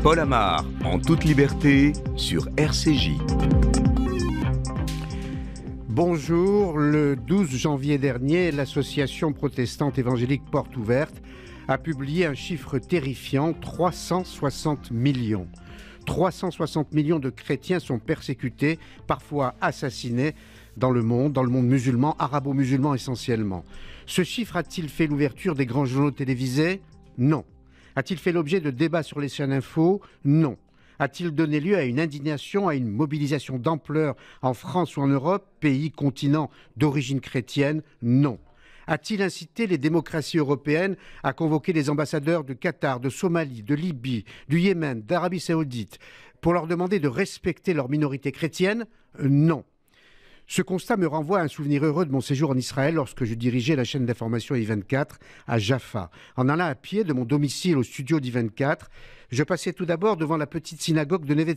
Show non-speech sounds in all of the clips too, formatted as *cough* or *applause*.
Paul Amar, en toute liberté, sur RCJ. Bonjour, le 12 janvier dernier, l'association protestante évangélique Porte Ouverte a publié un chiffre terrifiant, 360 millions. 360 millions de chrétiens sont persécutés, parfois assassinés, dans le monde, dans le monde musulman, arabo-musulman essentiellement. Ce chiffre a-t-il fait l'ouverture des grands journaux télévisés Non. A-t-il fait l'objet de débats sur les chaînes info Non. A-t-il donné lieu à une indignation, à une mobilisation d'ampleur en France ou en Europe, pays, continent d'origine chrétienne Non. A-t-il incité les démocraties européennes à convoquer les ambassadeurs du Qatar, de Somalie, de Libye, du Yémen, d'Arabie saoudite pour leur demander de respecter leur minorité chrétienne Non. Ce constat me renvoie à un souvenir heureux de mon séjour en Israël lorsque je dirigeais la chaîne d'information I24 à Jaffa. En allant à pied de mon domicile au studio d'I24, je passais tout d'abord devant la petite synagogue de Neve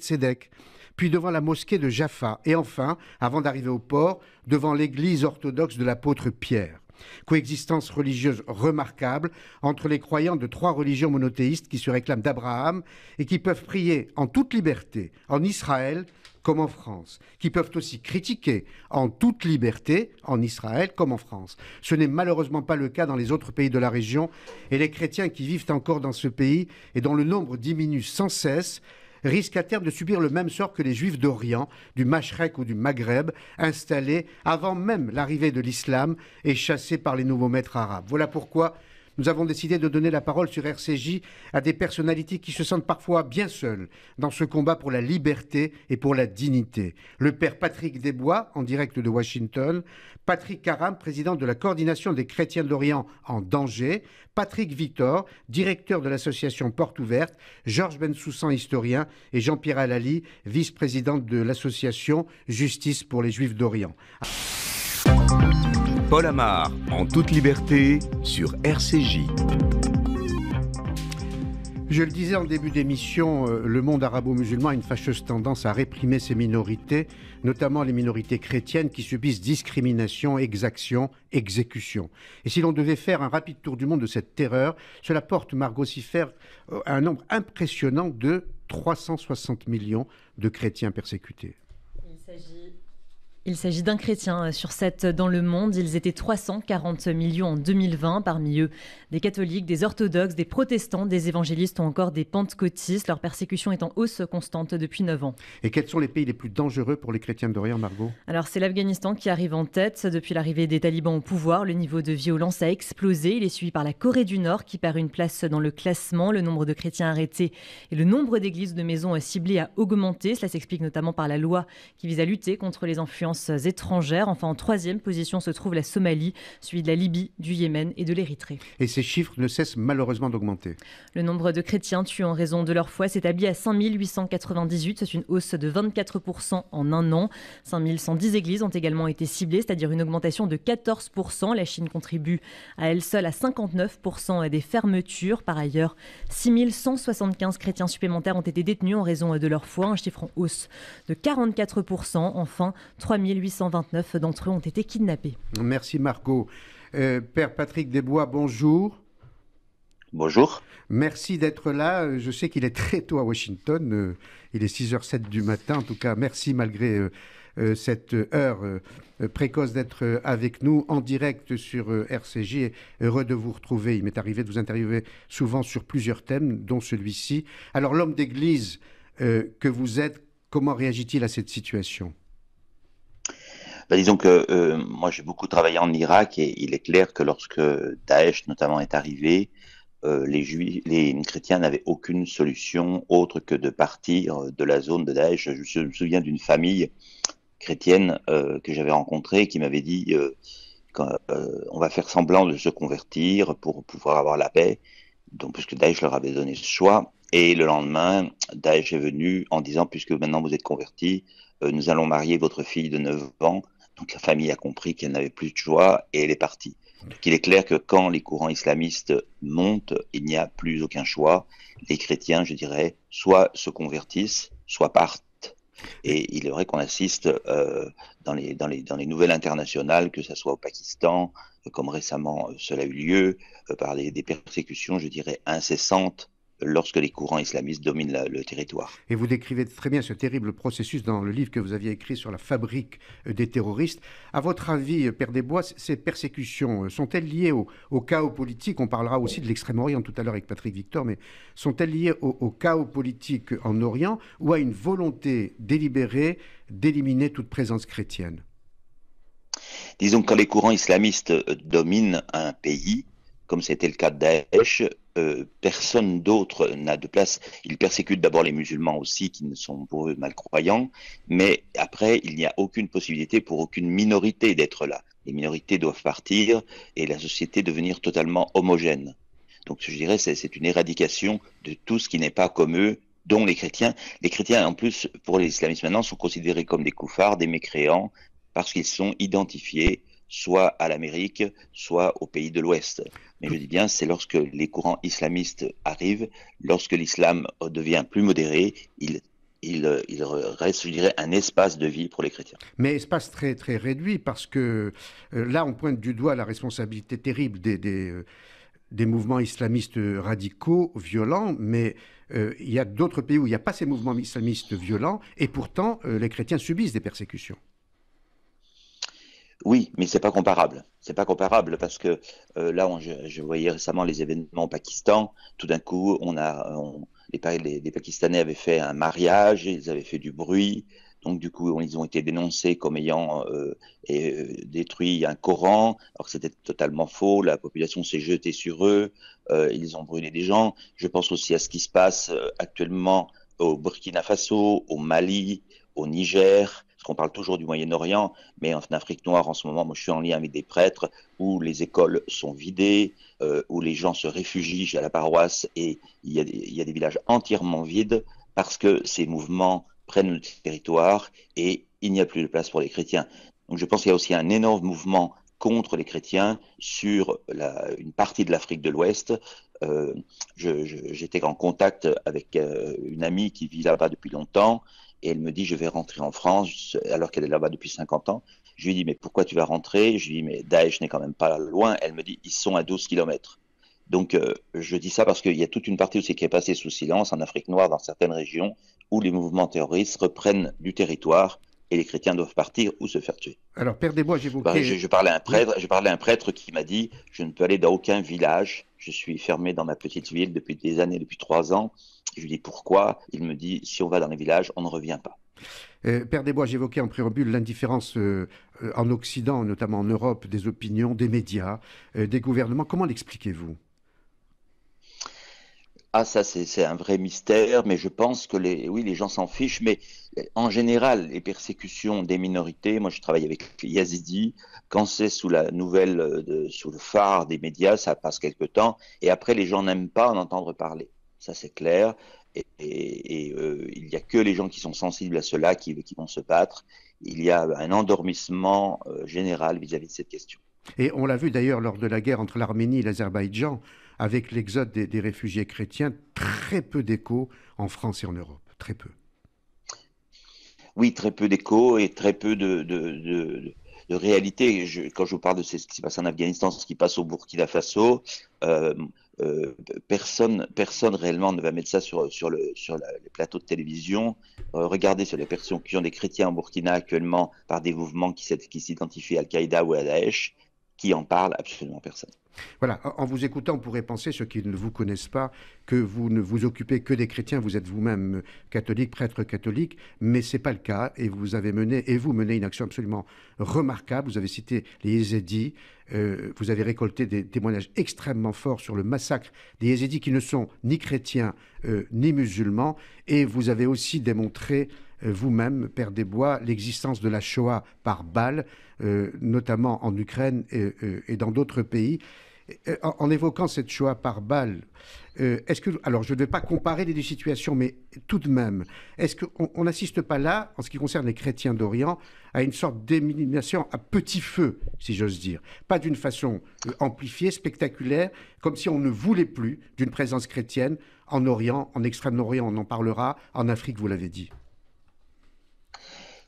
puis devant la mosquée de Jaffa, et enfin, avant d'arriver au port, devant l'église orthodoxe de l'apôtre Pierre. Coexistence religieuse remarquable entre les croyants de trois religions monothéistes qui se réclament d'Abraham et qui peuvent prier en toute liberté en Israël comme en France, qui peuvent aussi critiquer en toute liberté en Israël comme en France. Ce n'est malheureusement pas le cas dans les autres pays de la région, et les chrétiens qui vivent encore dans ce pays et dont le nombre diminue sans cesse risquent à terme de subir le même sort que les juifs d'Orient, du Machrek ou du Maghreb, installés avant même l'arrivée de l'islam et chassés par les nouveaux maîtres arabes. Voilà pourquoi nous avons décidé de donner la parole sur RCJ à des personnalités qui se sentent parfois bien seules dans ce combat pour la liberté et pour la dignité. Le père Patrick Desbois, en direct de Washington, Patrick Caram, président de la coordination des chrétiens de l'Orient en danger, Patrick Victor, directeur de l'association Porte Ouverte, Georges Bensoussan, historien, et Jean-Pierre Alali, vice-président de l'association Justice pour les Juifs d'Orient. Paul Amar, en toute liberté, sur RCJ. Je le disais en début d'émission, euh, le monde arabo-musulman a une fâcheuse tendance à réprimer ses minorités, notamment les minorités chrétiennes qui subissent discrimination, exaction, exécution. Et si l'on devait faire un rapide tour du monde de cette terreur, cela porte Margot Siffer euh, à un nombre impressionnant de 360 millions de chrétiens persécutés. Il s'agit d'un chrétien euh, sur sept dans le monde. Ils étaient 340 millions en 2020, parmi eux des catholiques, des orthodoxes, des protestants, des évangélistes ou encore des pentecôtistes. Leur persécution est en hausse constante depuis 9 ans. Et quels sont les pays les plus dangereux pour les chrétiens d'Orient, Margot Alors c'est l'Afghanistan qui arrive en tête. Depuis l'arrivée des talibans au pouvoir, le niveau de violence a explosé. Il est suivi par la Corée du Nord qui perd une place dans le classement. Le nombre de chrétiens arrêtés et le nombre d'églises de maisons ciblées a augmenté. Cela s'explique notamment par la loi qui vise à lutter contre les influences étrangères. Enfin, en troisième position se trouve la Somalie, suivie de la Libye, du Yémen et de l'Érythrée. Et ces chiffres ne cessent malheureusement d'augmenter. Le nombre de chrétiens tués en raison de leur foi s'établit à 5898. C'est une hausse de 24% en un an. 5110 églises ont également été ciblées, c'est-à-dire une augmentation de 14%. La Chine contribue à elle seule à 59% à des fermetures. Par ailleurs, 6175 chrétiens supplémentaires ont été détenus en raison de leur foi, un chiffre en hausse de 44%. Enfin, 3 1829, d'entre eux ont été kidnappés. Merci Margot. Euh, Père Patrick Desbois, bonjour. Bonjour. Merci d'être là. Je sais qu'il est très tôt à Washington. Euh, il est 6h07 du matin. En tout cas, merci malgré euh, cette heure précoce d'être avec nous en direct sur RCJ. Heureux de vous retrouver. Il m'est arrivé de vous interviewer souvent sur plusieurs thèmes, dont celui-ci. Alors, l'homme d'église que vous êtes, comment réagit-il à cette situation bah, disons que euh, moi j'ai beaucoup travaillé en Irak et il est clair que lorsque Daesh notamment est arrivé, euh, les, Juifs, les chrétiens n'avaient aucune solution autre que de partir de la zone de Daesh. Je, me souviens d'une famille chrétienne euh, que j'avais rencontrée qui m'avait dit on va faire semblant de se convertir pour pouvoir avoir la paix. Donc, puisque Daesh leur avait donné ce choix, et le lendemain, Daesh est venu en disant, puisque maintenant vous êtes convertis, nous allons marier votre fille de 9 ans la famille a compris qu'elle n'avait plus de choix et elle est partie. il est clair que quand les courants islamistes montent, il n'y a plus aucun choix. Les chrétiens, je dirais, soit se convertissent, soit partent. Et il est vrai qu'on assiste euh, dans, les, dans, les, nouvelles internationales, que ce soit au Pakistan, comme récemment euh, cela a eu lieu, euh, par des persécutions, je dirais, incessantes lorsque les courants islamistes dominent le territoire. Et vous décrivez très bien ce terrible processus dans le livre que vous aviez écrit sur la fabrique euh, des terroristes. À votre avis, euh, Père Desbois, ces persécutions euh, sont-elles liées au, chaos politique On parlera aussi de l'extrême-orient tout à l'heure avec Patrick Victor, mais sont-elles liées au, au chaos politique en Orient ou à une volonté délibérée d'éliminer toute présence chrétienne Disons que quand les courants islamistes dominent un pays, comme c'était le cas de Daesh, euh, personne d'autre n'a de place. Ils persécutent d'abord les musulmans aussi, qui ne sont pour eux malcroyants, mais après, il n'y a aucune possibilité pour aucune minorité d'être là. Les minorités doivent partir et la société devenir totalement homogène. Donc je dirais, c'est une éradication de tout ce qui n'est pas comme eux dont les chrétiens. Les chrétiens, en plus, pour les islamistes maintenant, sont considérés comme des coufards, des mécréants, parce qu'ils sont identifiés soit à l'Amérique, soit aux pays de l'Ouest. Mais je dis bien, c'est lorsque les courants islamistes arrivent, lorsque l'islam devient plus modéré, il reste, je dirais, un espace de vie pour les chrétiens. Mais espace très très réduit parce que euh, là, on pointe du doigt la responsabilité terrible des, euh, mouvements islamistes radicaux, violents, mais euh, il y a d'autres pays où il n'y a pas ces mouvements islamistes violents et pourtant les chrétiens subissent des persécutions. Oui, mais c'est pas comparable. C'est pas comparable parce que euh, là, je, voyais récemment les événements au Pakistan. Tout d'un coup, on a les, les, Pakistanais avaient fait un mariage, ils avaient fait du bruit. Donc du coup, ils ont été dénoncés comme ayant euh, euh, détruit un Coran, alors que c'était totalement faux. La population s'est jetée sur eux, ils ont brûlé des gens. Je pense aussi à ce qui se passe actuellement au Burkina Faso, au Mali, au Niger. On parle toujours du Moyen-Orient, mais en Afrique noire, en ce moment, moi, je suis en lien avec des prêtres où les écoles sont vidées, euh, où les gens se réfugient à la paroisse et il y, a des, villages entièrement vides parce que ces mouvements prennent le territoire et il n'y a plus de place pour les chrétiens. Donc je pense qu'il y a aussi un énorme mouvement contre les chrétiens sur une partie de l'Afrique de l'Ouest. Euh, j'étais en contact avec euh, une amie qui vit là-bas depuis longtemps et elle me dit, je vais rentrer en France, alors qu'elle est là-bas depuis 50 ans. Je lui dis, mais pourquoi tu vas rentrer Je lui dis, mais Daesh n'est quand même pas loin. Elle me dit, ils sont à 12 kilomètres. Donc, euh, je dis ça parce qu'il y a toute une partie aussi qui est passée sous silence en Afrique noire, dans certaines régions, où les mouvements terroristes reprennent du territoire et les chrétiens doivent partir ou se faire tuer. Alors, Père Desbois, j'évoquais. Bah, je, parlais à un prêtre, je parlais à un prêtre qui m'a dit Je ne peux aller dans aucun village, je suis fermé dans ma petite ville depuis des années, depuis trois ans. Je lui dis pourquoi Il me dit Si on va dans les villages, on ne revient pas. Euh, Père Desbois, j'évoquais en préambule l'indifférence euh, euh, en Occident, notamment en Europe, des opinions, des médias, des gouvernements. Comment l'expliquez-vous ah, ça, c'est un vrai mystère, mais je pense que les, oui, les gens s'en fichent, mais en général, les persécutions des minorités, moi je travaille avec les Yazidis, quand c'est sous la nouvelle, euh, sous le phare des médias, ça passe quelque temps, et après les gens n'aiment pas en entendre parler. Ça, c'est clair. Et, euh, il n'y a que les gens qui sont sensibles à cela qui, vont se battre. Il y a un endormissement euh, général vis à -vis de cette question. Et on l'a vu d'ailleurs lors de la guerre entre l'Arménie et l'Azerbaïdjan, avec l'exode des, réfugiés chrétiens, très peu d'écho en France et en Europe. Très peu. Oui, très peu d'écho et très peu de, réalité. quand je vous parle de ce qui se passe en Afghanistan, ce qui passe au Burkina Faso, euh, euh, personne, personne réellement ne va mettre ça sur, sur, sur les plateaux de télévision. Euh, regardez sur les ont des chrétiens en Burkina actuellement par des mouvements qui s'identifient à Al-Qaïda ou à Daesh qui en parle absolument personne. Voilà, en vous écoutant, on pourrait penser, ceux qui ne vous connaissent pas, que vous ne vous occupez que des chrétiens, vous êtes vous-même euh, catholique, prêtre catholique, mais ce n'est pas le cas, et vous avez mené, et vous menez une action absolument remarquable, vous avez cité les Yézidis, euh, vous avez récolté des témoignages extrêmement forts sur le massacre des Yézidis qui ne sont ni chrétiens euh, ni musulmans, et vous avez aussi démontré euh, vous-même, Père Desbois, l'existence de la Shoah par balle, euh, notamment en Ukraine et, euh, dans d'autres pays. En, évoquant cette Shoah par balle, est-ce que, alors je ne vais pas comparer les deux situations, mais tout de même, est-ce qu'on n'assiste pas là, en ce qui concerne les chrétiens d'Orient, à une sorte d'élimination à petit feu, si j'ose dire Pas d'une façon amplifiée, spectaculaire, comme si on ne voulait plus d'une présence chrétienne en Orient, en Extrême-Orient, on en parlera, en Afrique, vous l'avez dit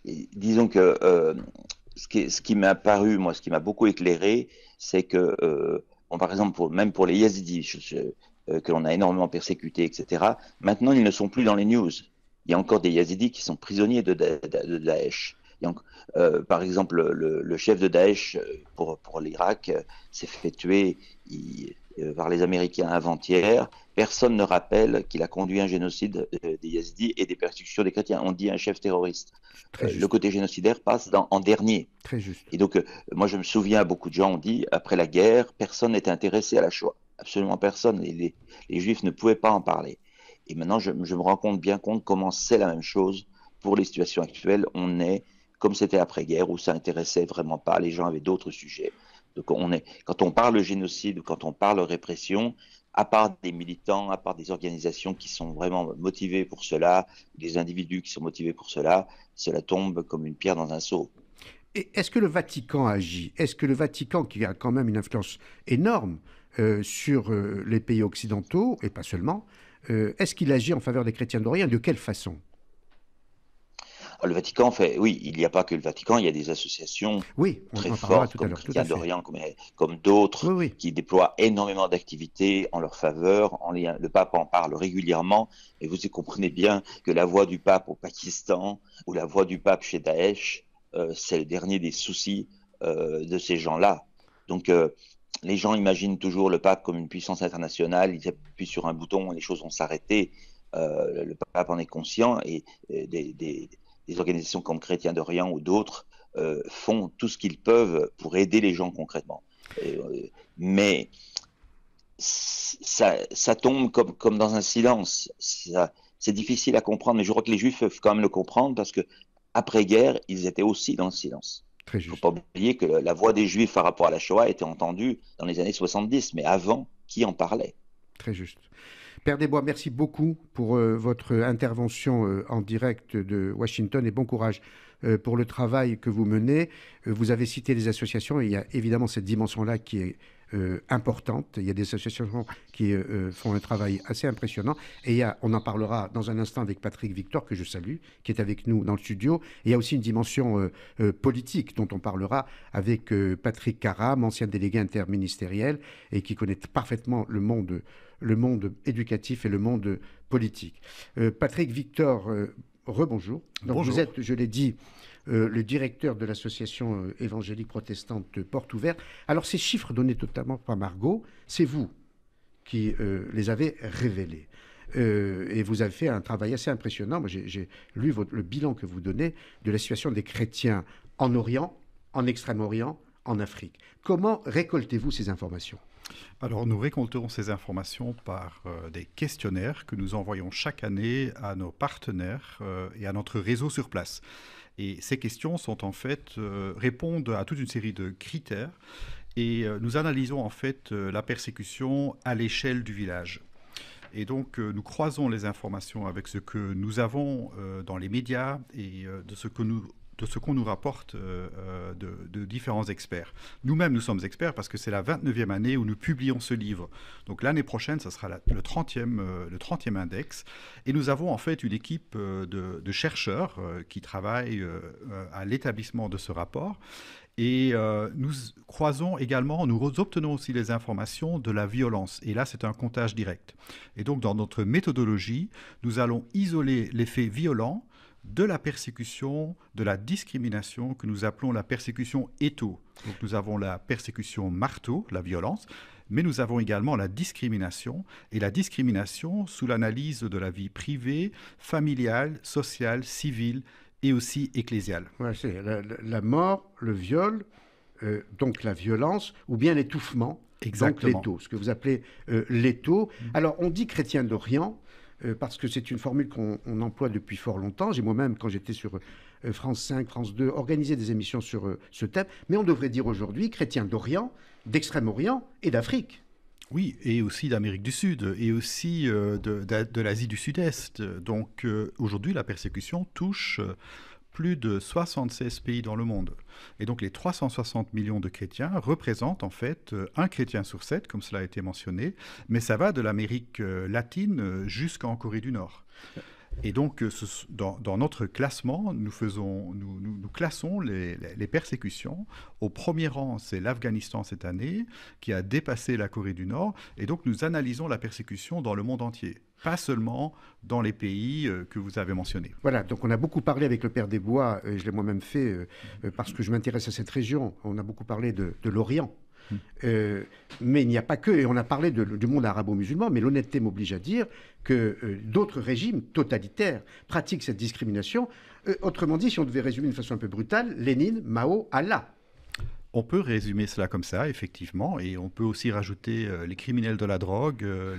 disons que euh, ce qui, ce qui m'a paru, moi, ce qui m'a beaucoup éclairé, c'est que, euh, on, par exemple, pour, même pour les Yazidis, euh, que l'on a énormément persécutés, etc., maintenant, ils ne sont plus dans les news. Il y a encore des Yazidis qui sont prisonniers de, Daesh. Donc, par exemple, le, le, chef de Daesh pour, pour l'Irak s'est fait tuer. Il, euh, par les Américains avant-hier, personne ne rappelle qu'il a conduit un génocide euh, des Yazidis et des persécutions des chrétiens. On dit un chef terroriste. Euh, le côté génocidaire passe en dernier. Et donc, moi, je me souviens, beaucoup de gens ont dit, après la guerre, personne n'était intéressé à la Shoah. Absolument personne. Les, Juifs ne pouvaient pas en parler. Et maintenant, je, me rends compte bien compte comment c'est la même chose pour les situations actuelles. On est comme c'était après-guerre, où ça intéressait vraiment pas, les gens avaient d'autres sujets. Donc on est, quand on parle de génocide ou quand on parle de répression, à part des militants, à part des organisations qui sont vraiment motivées pour cela, des individus qui sont motivés pour cela, cela tombe comme une pierre dans un seau. Est-ce que le Vatican agit Est-ce que le Vatican, qui a quand même une influence énorme euh, sur euh, les pays occidentaux, et pas seulement, euh, est-ce qu'il agit en faveur des chrétiens d'Orient De quelle façon bah, le Vatican fait, oui, il n'y a pas que le Vatican, il y a des associations oui, très fortes comme euh, comme, d'autres, qui déploient énormément d'activités en leur faveur. En lien, le pape en parle régulièrement, et vous comprenez bien que la voix du pape au Pakistan ou la voix du pape chez Daesh, euh, c'est le dernier des soucis euh, de ces gens-là. Donc les gens imaginent toujours le pape comme une puissance internationale, ils appuient sur un bouton, les choses vont s'arrêter. le pape en est conscient et, des, des organisations comme Chrétiens d'Orient ou d'autres euh, font tout ce qu'ils peuvent pour aider les gens concrètement. Euh, mais ça, tombe comme, comme dans un silence. C'est difficile à comprendre, mais je crois que les Juifs peuvent quand même le comprendre parce que après-guerre, ils étaient aussi dans le silence. Il ne faut pas oublier que la voix des Juifs par rapport à la Shoah était entendue dans les années 70, mais avant, qui en parlait Très juste. Père Desbois, merci beaucoup pour euh, votre intervention euh, en direct de Washington et bon courage euh, pour le travail que vous menez. Euh, vous avez cité les associations il y a évidemment cette dimension-là qui est euh, importante. Il y a des associations qui font un travail assez impressionnant. Et il y a, on en parlera dans un instant avec Patrick Victor, que je salue, qui est avec nous dans le studio. il y a aussi une dimension politique dont on parlera avec Patrick Caram, ancien délégué interministériel, et qui connaît parfaitement le monde, le monde éducatif et le monde politique. Patrick Victor, Rebonjour. Bonjour. vous êtes, je l'ai dit, euh, le directeur de l'association euh, évangélique protestante euh, Porte Ouverte. Alors ces chiffres donnés totalement par Margot, c'est vous qui les avez révélés. et vous avez fait un travail assez impressionnant. Moi, j'ai lu le bilan que vous donnez de la situation des chrétiens en Orient, en Extrême-Orient, en Afrique. Comment récoltez-vous ces informations alors nous récolterons ces informations par euh, des questionnaires que nous envoyons chaque année à nos partenaires euh, et à notre réseau sur place. Et ces questions sont en fait euh, répondent à toute une série de critères et nous analysons en fait la persécution à l'échelle du village. Et donc, nous croisons les informations avec ce que nous avons dans les médias et de ce que nous de ce qu'on nous rapporte euh, euh, de, différents experts. Nous-mêmes, nous sommes experts parce que c'est la 29e année où nous publions ce livre. Donc l'année prochaine, ce sera le, 30e, euh, le 30 index. Et nous avons en fait une équipe de, chercheurs qui travaillent à l'établissement de ce rapport. Et nous croisons également, nous obtenons aussi les informations de la violence. Et là, c'est un comptage direct. Et donc, dans notre méthodologie, nous allons isoler l'effet violent de la persécution, de la discrimination que nous appelons la persécution étau. Donc nous avons la persécution marteau, la violence, mais nous avons également la discrimination, et la discrimination sous l'analyse de la vie privée, familiale, sociale, civile et aussi ecclésiale. la, mort, le viol, euh, donc la violence, ou bien l'étouffement, donc l'étau, ce que vous appelez euh, l'étau. Mm. Alors on dit chrétien d'Orient, euh, parce que c'est une formule qu'on emploie depuis fort longtemps. J'ai moi-même, quand j'étais sur euh, France 5, France 2, organisé des émissions sur euh, ce thème. Mais on devrait dire aujourd'hui chrétiens d'Orient, d'Extrême-Orient et d'Afrique. Oui, et aussi d'Amérique du Sud, et aussi de, de l'Asie du Sud-Est. Donc aujourd'hui, la persécution touche plus de 76 pays dans le monde. Et donc les 360 millions de chrétiens représentent en fait euh, un chrétien sur sept, comme cela a été mentionné, mais ça va de l'Amérique euh, latine euh, jusqu'en Corée du Nord. Et donc, dans, notre classement, nous, classons les, persécutions. Au premier rang, c'est l'Afghanistan cette année, qui a dépassé la Corée du Nord. Et donc, nous analysons la persécution dans le monde entier pas seulement dans les pays euh, que vous avez mentionnés. Voilà, donc on a beaucoup parlé avec le Père des Bois, euh, et je l'ai moi-même fait euh, parce que je m'intéresse à cette région, on a beaucoup parlé de, l'Orient. Hum. mais il n'y a pas que, et on a parlé du monde arabo-musulman, mais l'honnêteté m'oblige à dire que d'autres régimes totalitaires pratiquent cette discrimination. autrement dit, si on devait résumer de façon un peu brutale, Lénine, Mao, Allah. On peut résumer cela comme ça, effectivement, et on peut aussi rajouter euh, les criminels de la drogue, euh,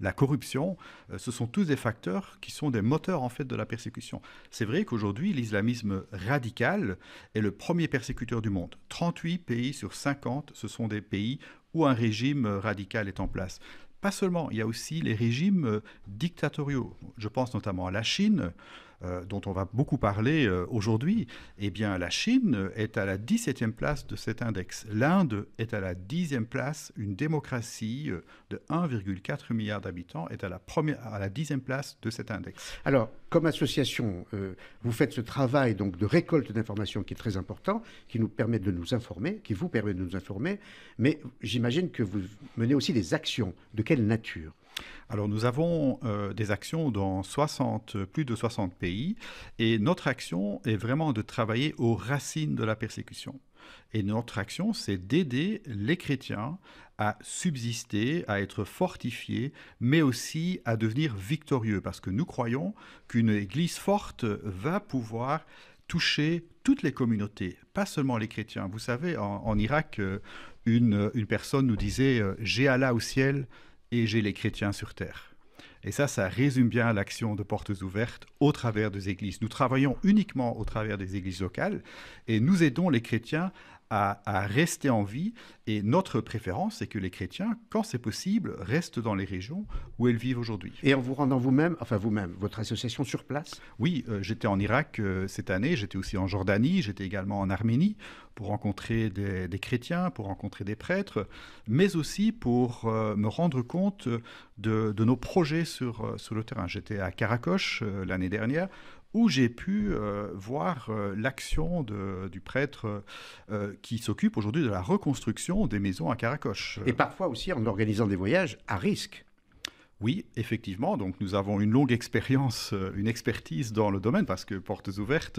la, corruption. Euh, ce sont tous des facteurs qui sont des moteurs en fait de la persécution. C'est vrai qu'aujourd'hui, l'islamisme radical est le premier persécuteur du monde. 38 pays sur 50, ce sont des pays où un régime radical est en place. Pas seulement, il y a aussi les régimes dictatoriaux. Je pense notamment à la Chine. Euh, dont on va beaucoup parler euh, aujourd'hui, eh bien la Chine est à la 17e place de cet index. L'Inde est à la 10e place. Une démocratie euh, de 1,4 milliard d'habitants est à la, première, à la 10e place de cet index. Alors, comme association, vous faites ce travail donc de récolte d'informations qui est très important, qui nous permet de nous informer, qui vous permet de nous informer, mais j'imagine que vous menez aussi des actions. De quelle nature alors nous avons euh, des actions dans plus de 60 pays et notre action est vraiment de travailler aux racines de la persécution. Et notre action, c'est d'aider les chrétiens à subsister, à être fortifiés, mais aussi à devenir victorieux, parce que nous croyons qu'une Église forte va pouvoir toucher toutes les communautés, pas seulement les chrétiens. Vous savez, en, Irak, euh, une, une, personne nous disait, euh, j'ai Allah au ciel, et j'ai les chrétiens sur terre. Et ça, ça résume bien l'action de portes ouvertes au travers des églises. Nous travaillons uniquement au travers des églises locales et nous aidons les chrétiens à, rester en vie. Et notre préférence, c'est que les chrétiens, quand c'est possible, restent dans les régions où elles vivent aujourd'hui. Et en vous rendant vous-même, enfin vous-même, votre association sur place Oui, euh, j'étais en Irak euh, cette année, j'étais aussi en Jordanie, j'étais également en Arménie pour rencontrer des, chrétiens, pour rencontrer des prêtres, mais aussi pour euh, me rendre compte de, nos projets sur, le terrain. J'étais à Karakoche l'année dernière où j'ai pu euh, voir euh, l'action du prêtre euh, qui s'occupe aujourd'hui de la reconstruction des maisons à Caracoche. Et parfois aussi en organisant des voyages à risque. Oui, effectivement. Donc, nous avons une longue expérience, une expertise dans le domaine parce que Portes Ouvertes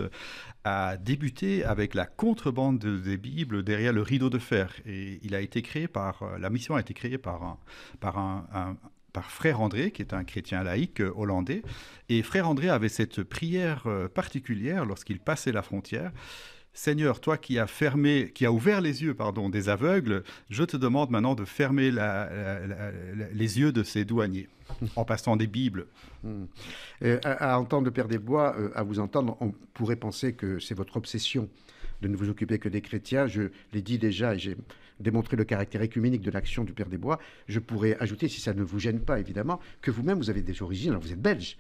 a débuté avec la contrebande des Bibles derrière le rideau de fer. Et il a été créé par, la mission a été créée par un, par un, par Frère André, qui est un chrétien laïque euh, hollandais. Et Frère André avait cette prière euh, particulière lorsqu'il passait la frontière. Seigneur, toi qui as fermé, qui a ouvert les yeux pardon, des aveugles, je te demande maintenant de fermer les yeux de ces douaniers *laughs* en passant des Bibles. Hmm. à, entendre le Père des Bois, euh, à vous entendre, on pourrait penser que c'est votre obsession de ne vous occuper que des chrétiens. Je l'ai dit déjà et j'ai démontrer le caractère écuménique de l'action du Père des Bois, je pourrais ajouter, si ça ne vous gêne pas évidemment, que vous-même, vous avez des origines, alors vous êtes belge,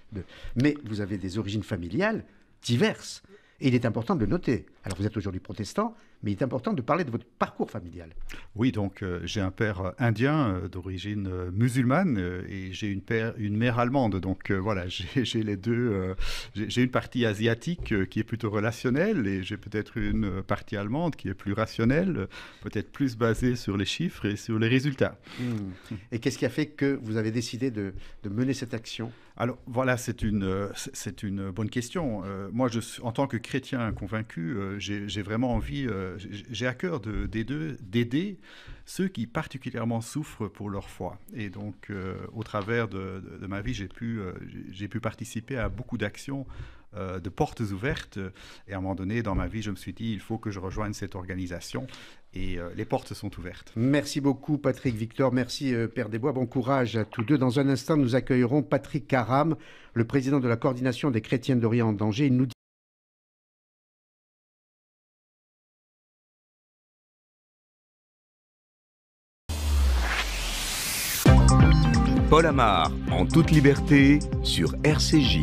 mais vous avez des origines familiales diverses. Et il est important de le noter. Alors vous êtes aujourd'hui protestant, mais il est important de parler de votre parcours familial. Oui, donc euh, j'ai un père euh, indien euh, d'origine musulmane et j'ai une, une mère allemande. Donc voilà, *laughs* j'ai les deux. j'ai une partie asiatique qui est plutôt relationnelle et j'ai peut-être une partie allemande qui est plus rationnelle, peut-être plus basée sur les chiffres et sur les résultats. Hmm. Et qu'est-ce qui a fait que vous avez décidé de, mener cette action alors voilà, c'est une, c'est une bonne question. moi, je, en tant que chrétien convaincu, j'ai vraiment envie, euh, j'ai à cœur d'aider ceux qui particulièrement souffrent pour leur foi. Et donc, euh, au travers de, ma vie, j'ai pu, euh, pu participer à beaucoup d'actions de portes ouvertes. Et à un moment donné, dans ma vie, je me suis dit, il faut que je rejoigne cette organisation. Et les portes sont ouvertes. Merci beaucoup, Patrick Victor. Merci, Père Desbois. Bon courage à tous deux. Dans un instant, nous accueillerons Patrick Caram, le président de la coordination des chrétiens d'Orient en danger. Il nous la en toute liberté, sur RCJ.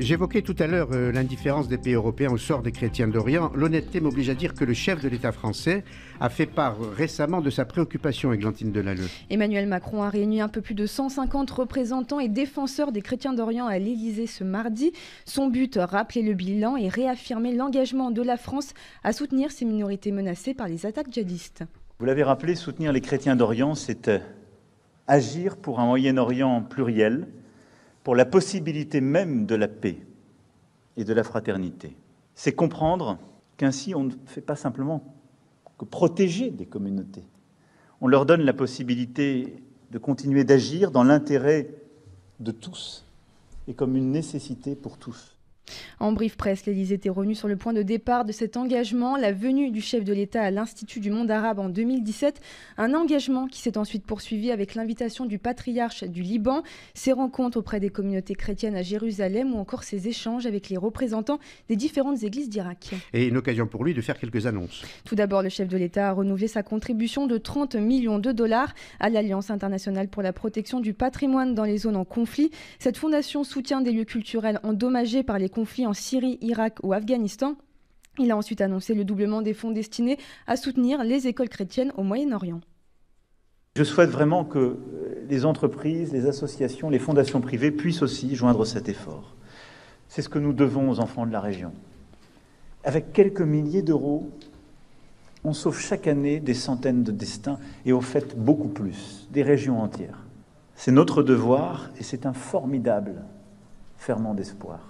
J'évoquais tout à l'heure euh, l'indifférence des pays européens au sort des chrétiens d'Orient. L'honnêteté m'oblige à dire que le chef de l'État français a fait part récemment de sa préoccupation, Églantine Delalleux. Emmanuel Macron a réuni un peu plus de 150 représentants et défenseurs des chrétiens d'Orient à l'Élysée ce mardi. Son but, rappeler le bilan et réaffirmer l'engagement de la France à soutenir ces minorités menacées par les attaques djihadistes. Vous l'avez rappelé, soutenir les chrétiens d'Orient, c'est euh, agir pour un Moyen-Orient pluriel, pour la possibilité même de la paix et de la fraternité. C'est comprendre qu'ainsi on ne fait pas simplement que protéger des communautés. On leur donne la possibilité de continuer d'agir dans l'intérêt de tous et comme une nécessité pour tous. En brief presse, l'Élysée était revenue sur le point de départ de cet engagement, la venue du chef de l'État à l'Institut du monde arabe en 2017, un engagement qui s'est ensuite poursuivi avec l'invitation du patriarche du Liban, ses rencontres auprès des communautés chrétiennes à Jérusalem ou encore ses échanges avec les représentants des différentes églises d'Irak. Et une occasion pour lui de faire quelques annonces. Tout d'abord, le chef de l'État a renouvelé sa contribution de 30 millions de dollars à l'Alliance internationale pour la protection du patrimoine dans les zones en conflit. Cette fondation soutient des lieux culturels endommagés par les conflits en Syrie, Irak ou Afghanistan. Il a ensuite annoncé le doublement des fonds destinés à soutenir les écoles chrétiennes au Moyen-Orient. Je souhaite vraiment que les entreprises, les associations, les fondations privées puissent aussi joindre cet effort. C'est ce que nous devons aux enfants de la région. Avec quelques milliers d'euros, on sauve chaque année des centaines de destins et au fait beaucoup plus, des régions entières. C'est notre devoir et c'est un formidable ferment d'espoir.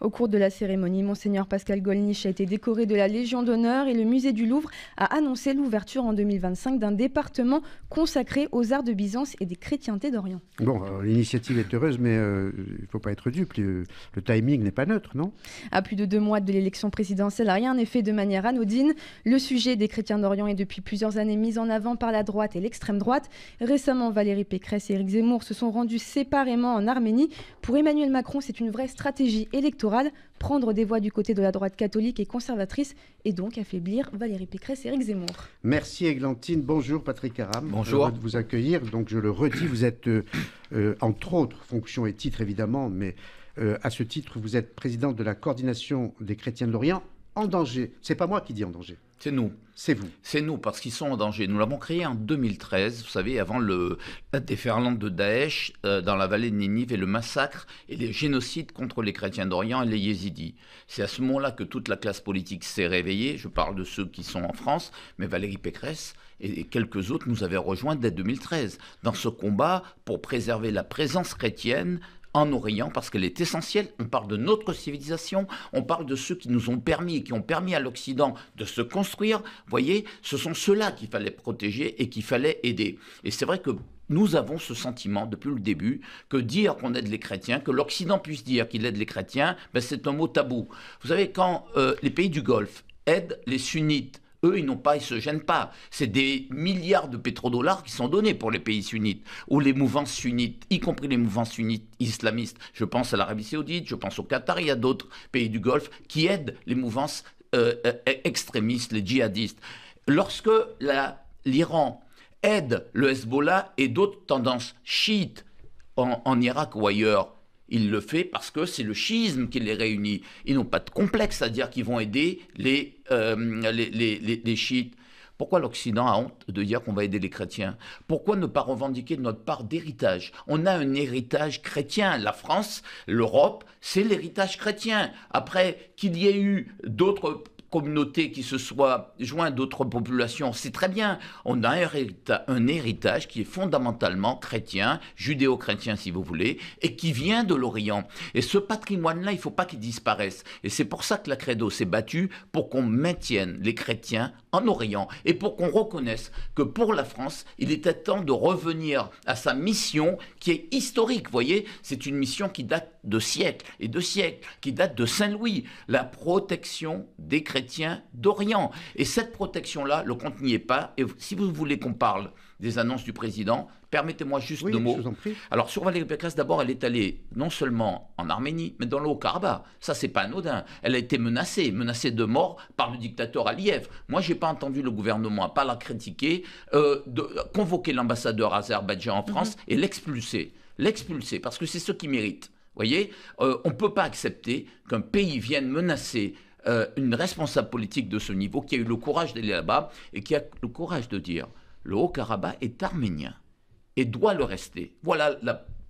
Au cours de la cérémonie, monseigneur Pascal Golnisch a été décoré de la Légion d'honneur et le musée du Louvre a annoncé l'ouverture en 2025 d'un département consacré aux arts de Byzance et des chrétientés d'Orient. Bon, euh, l'initiative est heureuse, mais euh, il ne faut pas être dupe, le, timing n'est pas neutre, non À plus de deux mois de l'élection présidentielle, rien n'est fait de manière anodine. Le sujet des chrétiens d'Orient est depuis plusieurs années mis en avant par la droite et l'extrême droite. Récemment, Valérie Pécresse et Éric Zemmour se sont rendus séparément en Arménie. Pour Emmanuel Macron, c'est une vraie stratégie électorale, prendre des voix du côté de la droite catholique et conservatrice et donc affaiblir Valérie Pécresse et Éric Zemmour. Merci Églantine. Bonjour Patrick Aram. Bonjour. de vous accueillir. Donc je le redis, vous êtes euh, euh, entre autres fonctions et titres évidemment, mais euh, à ce titre, vous êtes président de la coordination des chrétiens de l'Orient en danger. C'est pas moi qui dis en danger. C'est nous. C'est vous. C'est nous, parce qu'ils sont en danger. Nous l'avons créé en 2013, vous savez, avant le, la déferlante de Daesh euh, dans la vallée de Ninive et le massacre et les génocides contre les chrétiens d'Orient et les yézidis. C'est à ce moment-là que toute la classe politique s'est réveillée. Je parle de ceux qui sont en France, mais Valérie Pécresse et quelques autres nous avaient rejoints dès 2013 dans ce combat pour préserver la présence chrétienne en Orient parce qu'elle est essentielle. On parle de notre civilisation, on parle de ceux qui nous ont permis et qui ont permis à l'Occident de se construire. voyez, ce sont ceux-là qu'il fallait protéger et qu'il fallait aider. Et c'est vrai que nous avons ce sentiment depuis le début que dire qu'on aide les chrétiens, que l'Occident puisse dire qu'il aide les chrétiens, ben, c'est un mot tabou. Vous savez, quand euh, les pays du Golfe aident les sunnites eux, ils n'ont pas, ils se gênent pas. C'est des milliards de pétrodollars qui sont donnés pour les pays sunnites ou les mouvances sunnites, y compris les mouvances sunnites islamistes. Je pense à l'Arabie saoudite, je pense au Qatar, il y a d'autres pays du Golfe qui aident les mouvances euh, euh, e-, extrémistes, les djihadistes. Lorsque l'Iran aide le Hezbollah et d'autres tendances chiites en, en Irak ou ailleurs, il le fait parce que c'est le schisme qui les réunit. Ils n'ont pas de complexe à dire qu'ils vont aider les, euh, les, chiites. Pourquoi l'Occident a honte de dire qu'on va aider les chrétiens Pourquoi ne pas revendiquer notre part d'héritage On a un héritage chrétien. La France, l'Europe, c'est l'héritage chrétien. Après qu'il y ait eu d'autres communauté qui se soit jointe d'autres populations, c'est très bien. On a un, un héritage qui est fondamentalement chrétien, judéo-chrétien si vous voulez, et qui vient de l'Orient. Et ce patrimoine-là, il ne faut pas qu'il disparaisse. Et c'est pour ça que la Credo s'est battue pour qu'on maintienne les chrétiens en Orient et pour qu'on reconnaisse que pour la France, il était temps de revenir à sa mission qui est historique. Vous voyez, c'est une mission qui date de siècles et de siècles, qui date de Saint-Louis, la protection des chrétiens d'Orient. Et cette protection-là, le compte n'y est pas. Et si vous voulez qu'on parle des annonces du président. Permettez-moi juste oui, deux mots. Alors sur Valérie Pécresse, d'abord, elle est allée non seulement en Arménie, mais dans le Haut-Karabakh. Ça, c'est pas anodin. Elle a été menacée, menacée de mort par le dictateur Aliyev. Moi, j'ai pas entendu le gouvernement, à pas la critiquer, euh, de, convoquer l'ambassadeur azerbaïdjan en France mhm. et l'expulser. L'expulser, parce que c'est ce qu'il mérite. Vous voyez, euh, on ne peut pas accepter qu'un pays vienne menacer euh, une responsable politique de ce niveau qui a eu le courage d'aller là-bas et qui a le courage de dire le Haut-Karabakh est arménien et doit le rester. Voilà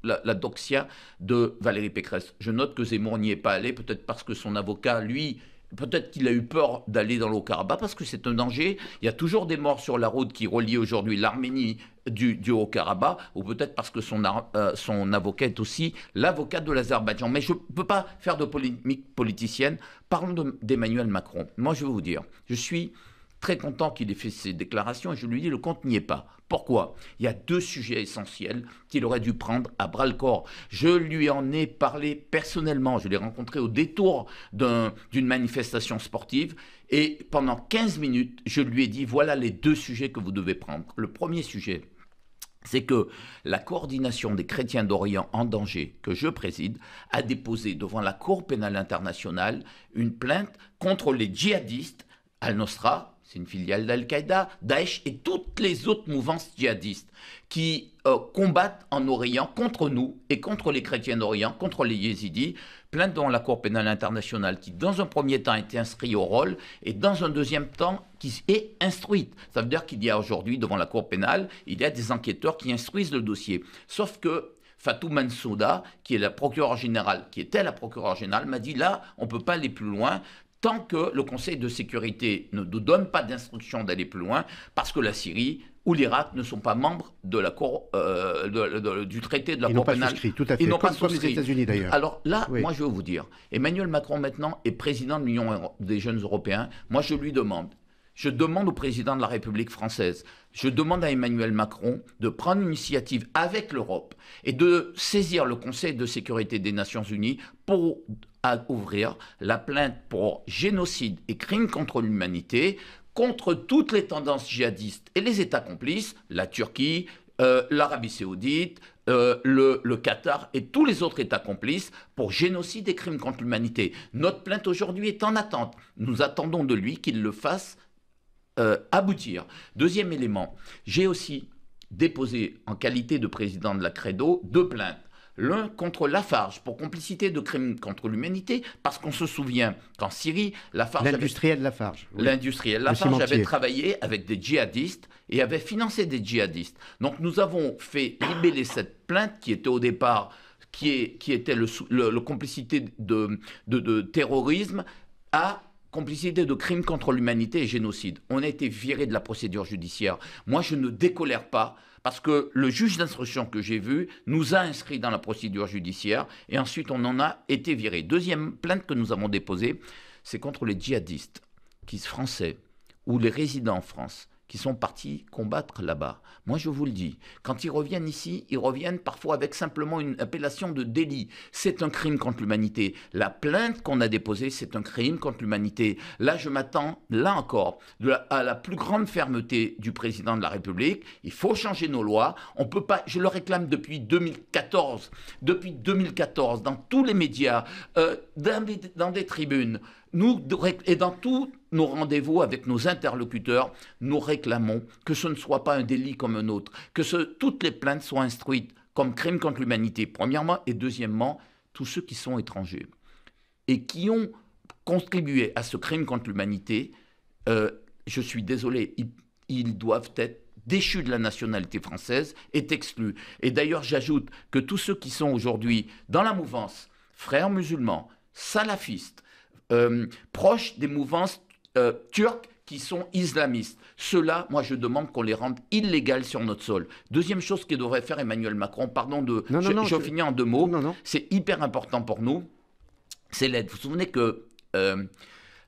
la, doxia de Valérie Pécresse. Je note que Zemmour n'y est pas allé, peut-être parce que son avocat, lui, peut-être qu'il a eu peur d'aller dans le Haut-Karabakh parce que c'est un danger. Il y a toujours des morts sur la route qui relie aujourd'hui l'Arménie du, Haut-Karabakh, ou peut-être parce que euh, son, avocat est aussi l'avocat de l'Azerbaïdjan. Mais je ne peux pas faire de polémique politicienne. Parlons d'Emmanuel Macron. Moi, je vais vous dire, je suis très content qu'il ait fait ses déclarations et je lui dis le compte n'y est pas. Pourquoi Il y a deux sujets essentiels qu'il aurait dû prendre à bras le corps. Je lui en ai parlé personnellement, je l'ai rencontré au détour d'une manifestation sportive et pendant 15 minutes, je lui ai dit voilà les deux sujets que vous devez prendre. Le premier sujet, c'est que la coordination des chrétiens d'Orient en danger, que je préside, a déposé devant la Cour pénale internationale une plainte contre les djihadistes al-Nosra c'est une filiale d'Al-Qaïda, Daesh et toutes les autres mouvances djihadistes qui euh, combattent en Orient contre nous et contre les chrétiens d'Orient, contre les yézidis, plein devant la Cour pénale internationale qui, dans un premier temps, été inscrite au rôle et dans un deuxième temps, qui est instruite. Ça veut dire qu'il y a aujourd'hui, devant la Cour pénale, il y a des enquêteurs qui instruisent le dossier. Sauf que Fatou Mansouda, qui est la procureure générale, qui était la procureure générale, m'a dit là, on ne peut pas aller plus loin tant que le Conseil de sécurité ne nous donne pas d'instruction d'aller plus loin, parce que la Syrie ou l'Irak ne sont pas membres euh, du traité de la Cour pénale. Ils n'ont pas souscrit, tout à fait. les États-Unis d'ailleurs. Alors là, moi je veux vous dire, Emmanuel Macron maintenant est président de l'Union des jeunes européens. Moi je lui demande, je demande au président de la République française, je demande à Emmanuel Macron de prendre une initiative avec l'Europe et de saisir le Conseil de sécurité des Nations Unies pour à ouvrir la plainte pour génocide et crimes contre l'humanité contre toutes les tendances djihadistes et les États complices, la Turquie, euh, l'Arabie saoudite, euh, le, Qatar et tous les autres États complices pour génocide et crimes contre l'humanité. Notre plainte aujourd'hui est en attente. Nous attendons de lui qu'il le fasse euh, aboutir. Deuxième élément, j'ai aussi déposé en qualité de président de la Credo deux plaintes l'un contre Lafarge pour complicité de crimes contre l'humanité, parce qu'on se souvient qu'en Syrie, Lafarge. L'industriel avait... Lafarge. L'industriel avait travaillé avec des djihadistes et avait financé des djihadistes. Donc nous avons fait libeller cette plainte qui était au départ. Qui, est, qui était le, le, complicité de, de, de terrorisme à complicité de crimes contre l'humanité et génocide. On a été viré de la procédure judiciaire. Moi, je ne décolère pas. Parce que le juge d'instruction que j'ai vu nous a inscrits dans la procédure judiciaire et ensuite on en a été viré. Deuxième plainte que nous avons déposée, c'est contre les djihadistes qui, français ou les résidents en France qui sont partis combattre là-bas. Moi, je vous le dis, quand ils reviennent ici, ils reviennent parfois avec simplement une appellation de délit. C'est un crime contre l'humanité. La plainte qu'on a déposée, c'est un crime contre l'humanité. Là, je m'attends, là encore, à la plus grande fermeté du président de la République. Il faut changer nos lois. On peut pas. Je le réclame depuis 2014, depuis 2014, dans tous les médias, euh, dans des tribunes. Nous, et dans tous nos rendez-vous avec nos interlocuteurs, nous réclamons que ce ne soit pas un délit comme un autre, que toutes les plaintes soient instruites comme crimes contre l'humanité, premièrement, et deuxièmement, tous ceux qui sont étrangers et qui ont contribué à ce crime contre l'humanité, euh, je suis désolé, ils, doivent être déchus de la nationalité française et exclus. Et d'ailleurs, j'ajoute que tous ceux qui sont aujourd'hui dans la mouvance, frères musulmans, salafistes, euh, proches des mouvances euh, turques qui sont islamistes. Ceux-là, moi, je demande qu'on les rende illégales sur notre sol. Deuxième chose qu'il devrait faire Emmanuel Macron, pardon de... Non, non, je, non, je, finis en deux mots. C'est hyper important pour nous. C'est l'aide. Vous vous souvenez que... Euh,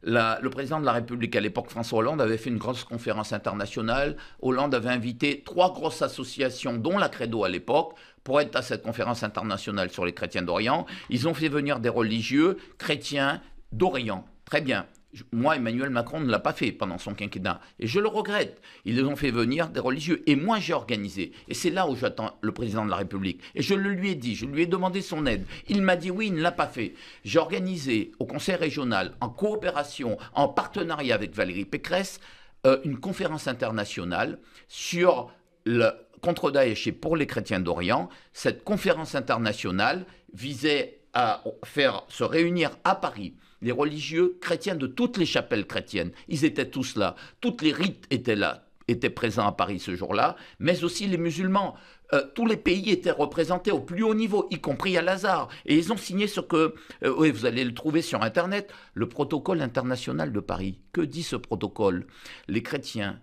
le président de la République à l'époque, François Hollande, avait fait une grosse conférence internationale. Hollande avait invité trois grosses associations, dont la Credo à l'époque, pour être à cette conférence internationale sur les chrétiens d'Orient. Ils ont fait venir des religieux, chrétiens, d'Orient. Très bien. Moi, Emmanuel Macron ne l'a pas fait pendant son quinquennat. Et je le regrette. Ils ont fait venir des religieux. Et moi, j'ai organisé. Et c'est là où j'attends le président de la République. Et je le lui ai dit. Je lui ai demandé son aide. Il m'a dit oui, il ne l'a pas fait. J'ai organisé au Conseil régional, en coopération, en partenariat avec Valérie Pécresse, euh, une conférence internationale sur le, contre Daesh pour les chrétiens d'Orient. Cette conférence internationale visait à faire se réunir à Paris les religieux chrétiens de toutes les chapelles chrétiennes. Ils étaient tous là. Toutes les rites étaient là, étaient présents à Paris ce jour-là, mais aussi les musulmans. Euh, tous les pays étaient représentés au plus haut niveau, y compris à Lazare. Et ils ont signé ce que, euh, vous allez le trouver sur Internet, le protocole international de Paris. Que dit ce protocole Les chrétiens,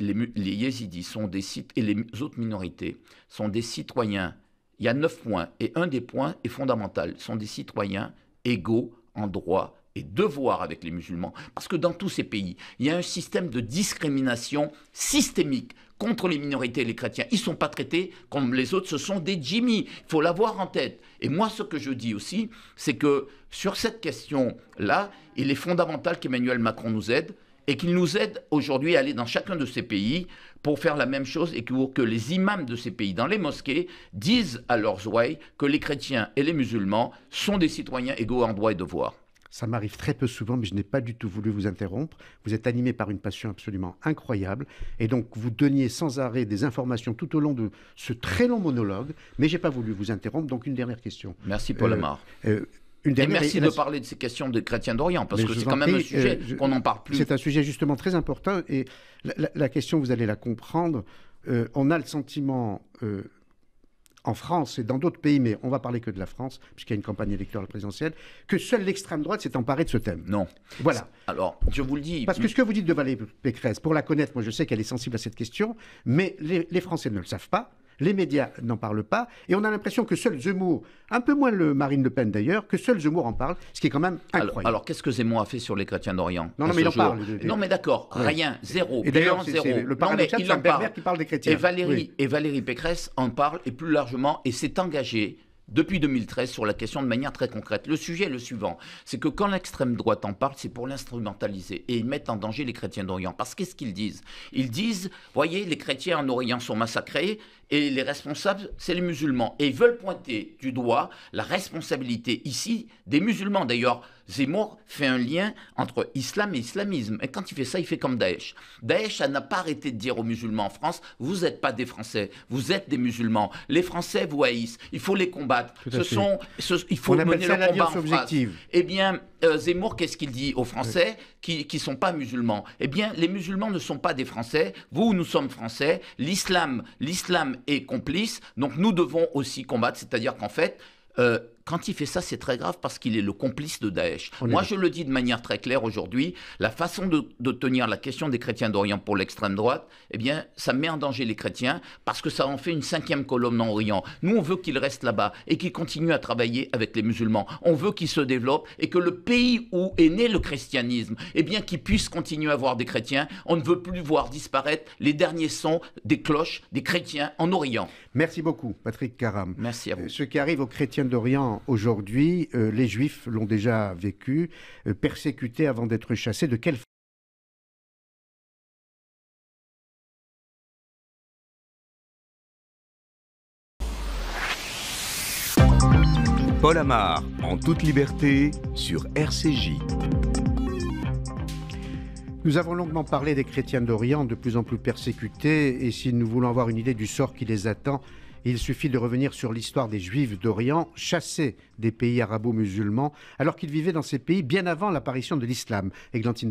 les, les yézidis sont des et les autres minorités sont des citoyens. Il y a neuf points, et un des points est fondamental. Sont des citoyens égaux en droit et devoir avec les musulmans, parce que dans tous ces pays, il y a un système de discrimination systémique contre les minorités et les chrétiens. Ils ne sont pas traités comme les autres, ce sont des Jimmy. Il faut l'avoir en tête. Et moi, ce que je dis aussi, c'est que sur cette question-là, il est fondamental qu'Emmanuel Macron nous aide et qu'il nous aide aujourd'hui à aller dans chacun de ces pays pour faire la même chose et que les imams de ces pays dans les mosquées disent à leurs ouailles que les chrétiens et les musulmans sont des citoyens égaux en droit et devoir. Ça m'arrive très peu souvent, mais je n'ai pas du tout voulu vous interrompre. Vous êtes animé par une passion absolument incroyable. Et donc, vous donniez sans arrêt des informations tout au long de ce très long monologue. Mais je n'ai pas voulu vous interrompre. Donc, une dernière question. Merci pour euh, euh, une et merci de parler de ces questions de chrétiens d'Orient, parce que c'est quand même un sujet euh, qu'on n'en parle plus. C'est un sujet justement très important, et la, question, vous allez la comprendre. Euh, on a le sentiment, en France et dans d'autres pays, mais on va parler que de la France, puisqu'il y a une campagne électorale présidentielle, que seule l'extrême droite s'est emparée de ce thème. Non. Voilà. Alors, je vous le dis. Parce que ce que vous dites de Valérie Pécresse, pour la connaître, moi je sais qu'elle est sensible à cette question, mais les, les Français ne le savent pas. Les médias n'en parlent pas. Et on a l'impression que seul Zemmour, un peu moins le Marine Le Pen d'ailleurs, que seul Zemmour en parle, ce qui est quand même incroyable. Alors, qu'est-ce que Zemmour a fait sur les chrétiens d'Orient Non, mais Non, mais d'accord, rien, zéro. Et d'ailleurs, c'est le paradoxe, il en parle. qui parle des chrétiens. Et Valérie, et Valérie Pécresse en parle, et plus largement, et s'est engagée depuis 2013 sur la question de manière très concrète. Le sujet est le suivant, c'est que quand l'extrême droite en parle, c'est pour l'instrumentaliser et ils mettent en danger les chrétiens d'Orient. Parce qu'est-ce qu'ils disent Ils disent, voyez, les chrétiens en Orient sont massacrés, et les responsables, c'est les musulmans. Et ils veulent pointer du doigt la responsabilité ici des musulmans. D'ailleurs, Zemmour fait un lien entre islam et islamisme. Et quand il fait ça, il fait comme Daesh. Daesh, n'a pas arrêté de dire aux musulmans en France, vous n'êtes pas des Français, vous êtes des musulmans. Les Français vous haïssent, il faut les combattre. Ce sont, il faut mener le combat objective. Eh bien, euh, Zemmour, qu'est-ce qu'il dit aux Français qui ne sont pas musulmans Eh bien, les musulmans ne sont pas des Français. Vous, nous sommes Français. L'islam, l'islam est complice. Donc, nous devons aussi combattre. C'est-à-dire qu'en fait, euh, quand il fait ça, c'est très grave parce qu'il est le complice de Daesh. Moi, je le dis de manière très claire aujourd'hui, la façon de, tenir la question des chrétiens d'Orient pour l'extrême droite, eh bien, ça met en danger les chrétiens parce que ça en fait une cinquième colonne en Orient. Nous, on veut qu'ils restent là-bas et qu'ils continuent à travailler avec les musulmans. On veut qu'ils se développent et que le pays où est né le christianisme, eh bien, qu'ils puissent continuer à avoir des chrétiens. On ne veut plus voir disparaître les derniers sons des cloches des chrétiens en Orient. Merci beaucoup, Patrick Caram. Merci à vous. Euh, ce qui arrive aux chrétiens d'Orient aujourd'hui. Euh, les Juifs l'ont déjà vécu, euh, persécutés avant d'être chassés. De quelle Paul Amar, en toute liberté, sur RCJ. Nous avons longuement parlé des chrétiens d'Orient, de plus en plus persécutés, et si nous voulons avoir une idée du sort qui les attend, il suffit de revenir sur l'histoire des Juifs d'Orient, chassés des pays arabo-musulmans, alors qu'ils vivaient dans ces pays bien avant l'apparition de l'islam. Églantine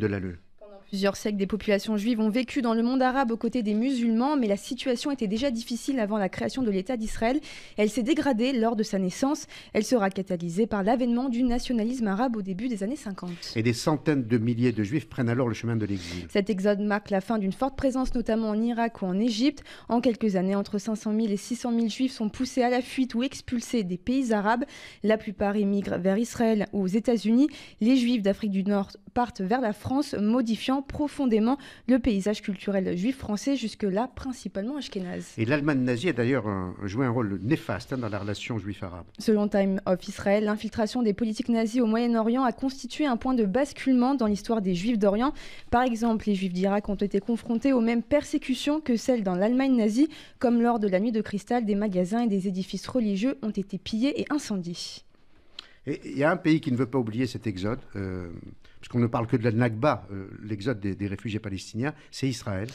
Plusieurs siècles des populations juives ont vécu dans le monde arabe aux côtés des musulmans, mais la situation était déjà difficile avant la création de l'État d'Israël. Elle s'est dégradée lors de sa naissance. Elle sera catalysée par l'avènement du nationalisme arabe au début des années 50. Et des centaines de milliers de juifs prennent alors le chemin de l'exil. Cet exode marque la fin d'une forte présence, notamment en Irak ou en Égypte. En quelques années, entre 500 000 et 600 000 juifs sont poussés à la fuite ou expulsés des pays arabes. La plupart émigrent vers Israël ou aux États-Unis. Les juifs d'Afrique du Nord partent vers la France, modifiant profondément le paysage culturel juif français, jusque-là principalement ashkénaze. Et l'Allemagne nazie a d'ailleurs joué un rôle néfaste hein, dans la relation juif-arabe. Selon Time of Israel, l'infiltration des politiques nazies au Moyen-Orient a constitué un point de basculement dans l'histoire des Juifs d'Orient. Par exemple, les Juifs d'Irak ont été confrontés aux mêmes persécutions que celles dans l'Allemagne nazie, comme lors de la nuit de cristal, des magasins et des édifices religieux ont été pillés et incendiés. Il y a un pays qui ne veut pas oublier cet exode. Euh, qu'on ne parle que de la Nakba, euh, l'exode des, réfugiés palestiniens, c'est Israël.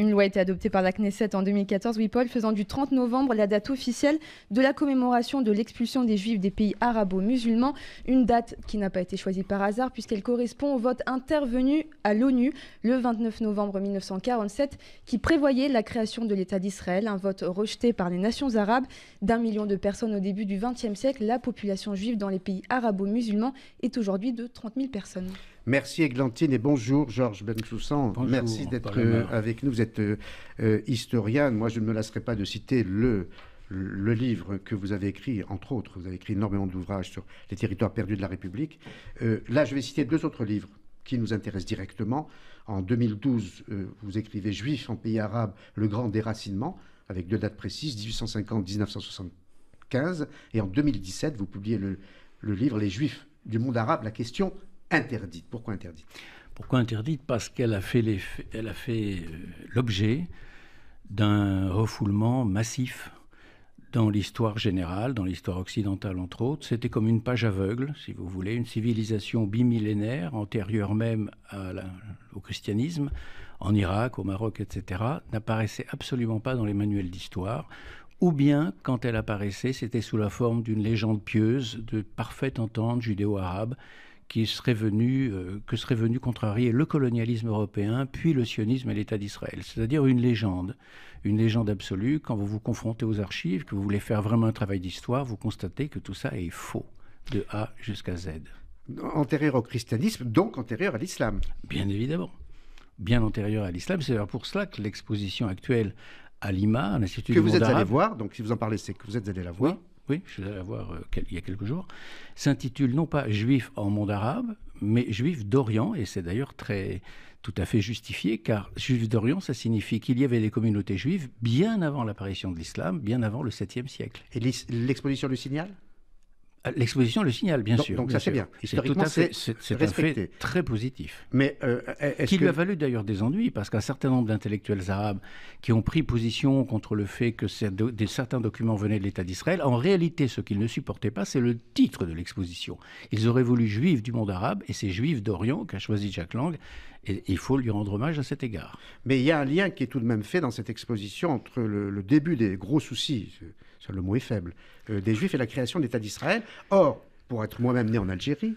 Une loi a été adoptée par la Knesset en 2014, oui Paul, faisant du 30 novembre la date officielle de la commémoration de l'expulsion des Juifs des pays arabo-musulmans, une date qui n'a pas été choisie par hasard puisqu'elle correspond au vote intervenu à l'ONU le 29 novembre 1947 qui prévoyait la création de l'État d'Israël, un vote rejeté par les nations arabes. D'un million de personnes au début du XXe siècle, la population juive dans les pays arabo-musulmans est aujourd'hui de 30 000 personnes. Merci Eglantine et bonjour Georges Soussan. Merci d'être euh, avec nous. Vous êtes euh, euh, historien. Moi, je ne me lasserai pas de citer le livre que vous avez écrit, entre autres, vous avez écrit énormément d'ouvrages sur les territoires perdus de la République. là, je vais citer deux autres livres qui nous intéressent directement. En 2012, vous écrivez Juifs en pays arabe, le grand déracinement, avec deux dates précises, 1850-1975. Et en 2017, vous publiez le, le livre Les Juifs du monde arabe, la question interdite. Pourquoi interdite Pourquoi interdite Parce qu'elle a fait euh, l'objet d'un refoulement massif dans l'histoire générale, dans l'histoire occidentale entre autres. C'était comme une page aveugle, si vous voulez, une civilisation bimillénaire, antérieure même au christianisme, en Irak, au Maroc, etc., n'apparaissait absolument pas dans les manuels d'histoire. Ou bien, quand elle apparaissait, c'était sous la forme d'une légende pieuse de parfaite entente judéo-arabe qui serait venu, euh, que serait venu contrarier le colonialisme européen, puis le sionisme et l'État d'Israël. C'est-à-dire une légende, une légende absolue. Quand vous vous confrontez aux archives, que vous voulez faire vraiment un travail d'histoire, vous constatez que tout ça est faux, de A jusqu'à Z. Antérieur au christianisme, donc antérieur à l'islam. Bien évidemment. Bien antérieur à l'islam. C'est pour cela que l'exposition actuelle à Lima, à l'Institut que vous êtes allé voir, donc si vous en parlez, c'est que vous êtes allé la voir oui, je vais la voir euh, il y a quelques jours, s'intitule non pas Juifs en monde arabe, mais Juifs d'Orient, et c'est d'ailleurs très tout à fait justifié, car Juifs d'Orient, ça signifie qu'il y avait des communautés juives bien avant l'apparition de l'islam, bien avant le 7e siècle. Et l'exposition du signal L'exposition le signale, bien sûr. Donc ça, c'est bien. c'est Fait très positif. Mais euh, qui lui a valu d'ailleurs des ennuis, parce qu'un certain nombre d'intellectuels arabes qui ont pris position contre le fait que certains documents venaient de l'État d'Israël, en réalité, ce qu'ils ne supportaient pas, c'est le titre de l'exposition. Ils auraient voulu juifs du monde arabe, et c'est juifs d'Orient qu'a choisi Jacques Lang, il faut lui rendre hommage à cet égard. Mais il y a un lien qui est tout de même fait dans cette exposition entre le, début des gros soucis, le mot est faible, euh, des Juifs et la création de l'État d'Israël. Or, pour être moi-même né en Algérie,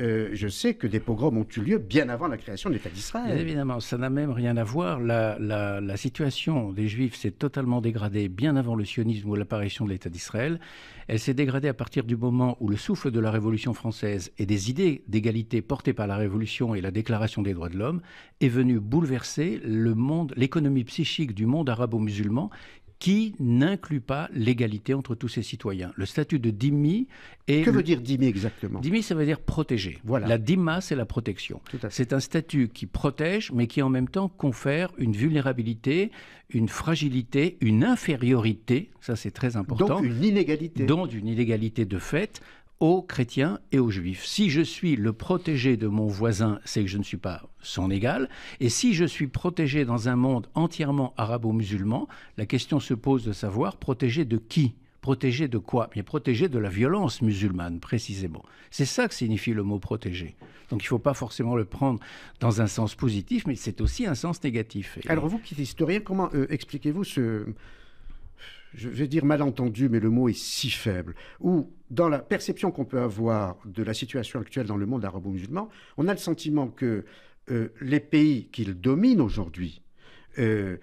euh, je sais que des pogroms ont eu lieu bien avant la création de l'État d'Israël. Évidemment, ça n'a même rien à voir. La, la situation des Juifs s'est totalement dégradée bien avant le sionisme ou l'apparition de l'État d'Israël. Elle s'est dégradée à partir du moment où le souffle de la Révolution française et des idées d'égalité portées par la Révolution et la Déclaration des droits de l'homme est venu bouleverser le monde, l'économie psychique du monde arabo-musulman qui n'inclut pas l'égalité entre tous ses citoyens. Le statut de dhimmi est... Que veut dire dhimmi exactement Dhimmi, ça veut dire protégé. Voilà. La dhimma, c'est la protection. C'est un statut qui protège, mais qui en même temps confère une vulnérabilité, une fragilité, une infériorité, ça c'est très important. Donc une inégalité. Donc une inégalité de fait aux chrétiens et aux juifs. Si je suis le protégé de mon voisin, c'est que je ne suis pas son égal. Et si je suis protégé dans un monde entièrement arabo-musulman, la question se pose de savoir protégé de qui Protégé de quoi Mais protégé de la violence musulmane, précisément. C'est ça que signifie le mot protégé. Donc il ne faut pas forcément le prendre dans un sens positif, mais c'est aussi un sens négatif. Alors vous qui êtes historien, comment euh, expliquez-vous ce, je vais dire malentendu, mais le mot est si faible, Ou dans la perception qu'on peut avoir de la situation actuelle dans le monde arabo-musulman, on a le sentiment que euh, les pays qu'ils dominent aujourd'hui, euh,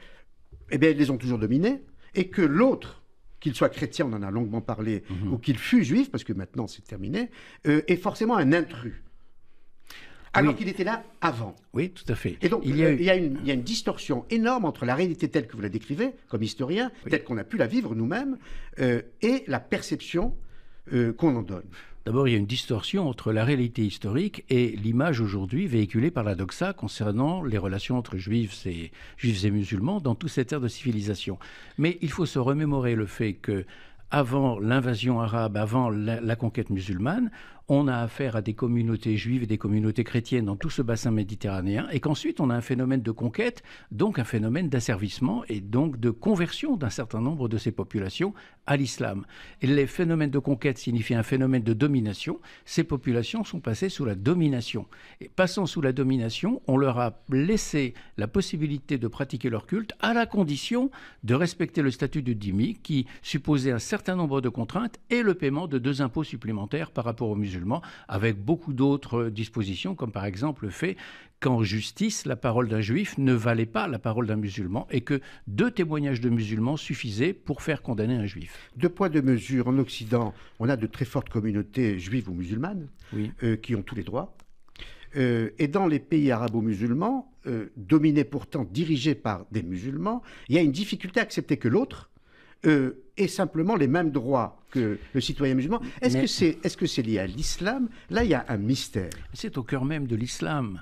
eh bien, ils les ont toujours dominés, et que l'autre, qu'il soit chrétien, on en a longuement parlé, mhm. ou qu'il fût juif, parce que maintenant c'est terminé, euh, est forcément un intrus alors qu'il était là avant. Oui, tout à fait. Et donc, euh, il y, a, une, distorsion énorme entre la réalité telle que vous la décrivez, comme historien, peut telle qu'on a pu la vivre nous-mêmes, euh, et la perception euh, qu'on en donne. D'abord, il y a une distorsion entre la réalité historique et l'image aujourd'hui véhiculée par la doxa concernant les relations entre juifs et, musulmans dans toute cette ère de civilisation. Mais il faut se remémorer le fait que avant l'invasion arabe, avant la, conquête musulmane, on a affaire à des communautés juives et des communautés chrétiennes dans tout ce bassin méditerranéen, et qu'ensuite on a un phénomène de conquête, donc un phénomène d'asservissement et donc de conversion d'un certain nombre de ces populations à l'islam. Et les phénomènes de conquête signifient un phénomène de domination. Ces populations sont passées sous la domination. Et passant sous la domination, on leur a laissé la possibilité de pratiquer leur culte à la condition de respecter le statut de dhimmi qui supposait un certain nombre de contraintes et le paiement de deux impôts supplémentaires par rapport aux musulmans avec beaucoup d'autres euh, dispositions, comme par exemple le fait qu'en justice, la parole d'un juif ne valait pas la parole d'un musulman et que deux témoignages de musulmans suffisaient pour faire condamner un juif. Deux poids, deux mesures. En Occident, on a de très fortes communautés juives ou musulmanes oui. Euh, qui ont tous les droits. Euh, et dans les pays arabo-musulmans, dominés pourtant, dirigés par des musulmans, il y a une difficulté à accepter que l'autre et simplement les mêmes droits que le citoyen musulman. Est-ce que c'est lié à l'islam Là, il y a un mystère. C'est au cœur même de l'islam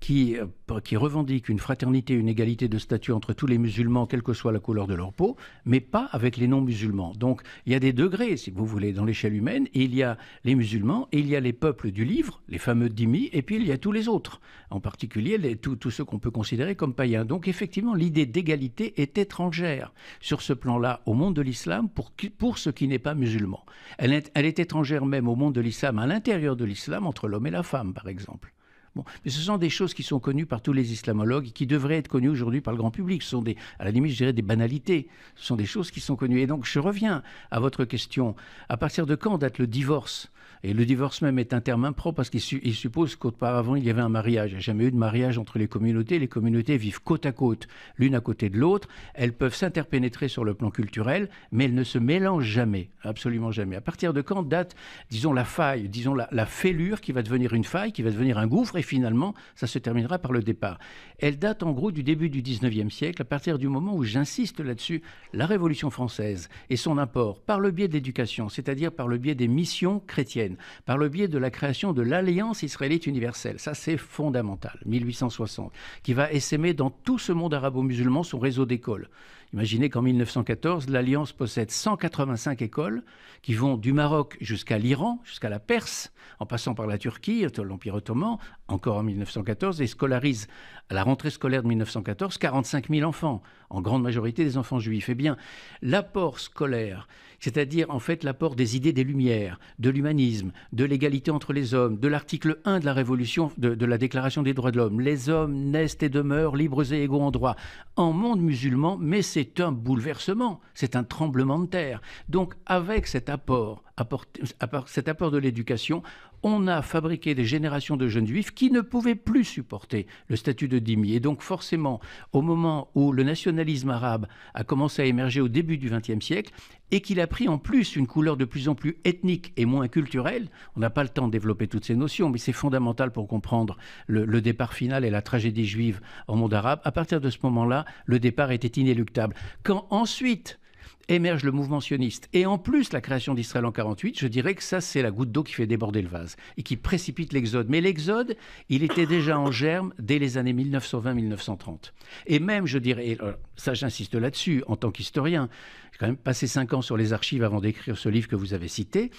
qui, euh, qui revendique une fraternité, une égalité de statut entre tous les musulmans, quelle que soit la couleur de leur peau, mais pas avec les non-musulmans. Donc il y a des degrés, si vous voulez, dans l'échelle humaine. Il y a les musulmans, il y a les peuples du livre, les fameux dhimmi, et puis il y a tous les autres, en particulier tous ceux qu'on peut considérer comme païens. Donc effectivement, l'idée d'égalité est étrangère sur ce plan-là au monde de l'islam pour, pour ce qui n'est pas musulman. elle est étrangère même au monde de l'islam, à l'intérieur de l'islam, entre l'homme et la femme, par exemple. Mais ce sont des choses qui sont connues par tous les islamologues et qui devraient être connues aujourd'hui par le grand public. Ce sont à la limite, je dirais des banalités. Ce sont des choses qui sont connues. Et donc, je reviens à votre question. À partir de quand date le divorce et le divorce même est un terme impropre parce qu'il suppose qu'auparavant il y avait un mariage. Il n'y a jamais eu de mariage entre les communautés. Les communautés vivent côte à côte, l'une à côté de l'autre. Elles peuvent s'interpénétrer sur le plan culturel, mais elles ne se mélangent jamais, absolument jamais. À partir de quand date, disons, la faille, disons, la, fêlure qui va devenir une faille, qui va devenir un gouffre, et finalement, ça se terminera par le départ. Elle date en gros du début du 19e siècle, à partir du moment où, j'insiste là-dessus, la Révolution française et son apport par le biais de l'éducation, c'est-à-dire par le biais des missions chrétiennes, par le biais de la création de l'Alliance israélite universelle. Ça, c'est fondamental, 1860, qui va essaimer dans tout ce monde arabo-musulman son réseau d'écoles. Imaginez qu'en 1914, l'Alliance possède 185 écoles qui vont du Maroc jusqu'à l'Iran, jusqu'à la Perse, en passant par la Turquie, l'Empire ottoman, encore en 1914, et scolarise à la rentrée scolaire de 1914 45 000 enfants, en grande majorité des enfants juifs. Eh bien, l'apport scolaire c'est-à-dire en fait l'apport des idées des Lumières, de l'humanisme, de l'égalité entre les hommes, de l'article 1 de la Révolution, de, la Déclaration des droits de l'homme. Les hommes naissent et demeurent libres et égaux en droit. En monde musulman, mais c'est un bouleversement, c'est un tremblement de terre. Donc avec cet apport cet apport de l'éducation, on a fabriqué des générations de jeunes juifs qui ne pouvaient plus supporter le statut de dhimmi. Et donc forcément, au moment où le nationalisme arabe a commencé à émerger au début du XXe siècle, et qu'il a pris en plus une couleur de plus en plus ethnique et moins culturelle. On n'a pas le temps de développer toutes ces notions, mais c'est fondamental pour comprendre le, départ final et la tragédie juive au monde arabe. À partir de ce moment-là, le départ était inéluctable. Quand ensuite émerge le mouvement sioniste, et en plus la création d'Israël en 48, je dirais que ça c'est la goutte d'eau qui fait déborder le vase et qui précipite l'exode. Mais l'exode, il était déjà en germe dès les années 1920-1930. Et même, je dirais, euh, ça j'insiste là-dessus en tant qu'historien, j'ai quand même passé cinq ans sur les archives avant d'écrire ce livre que vous avez cité,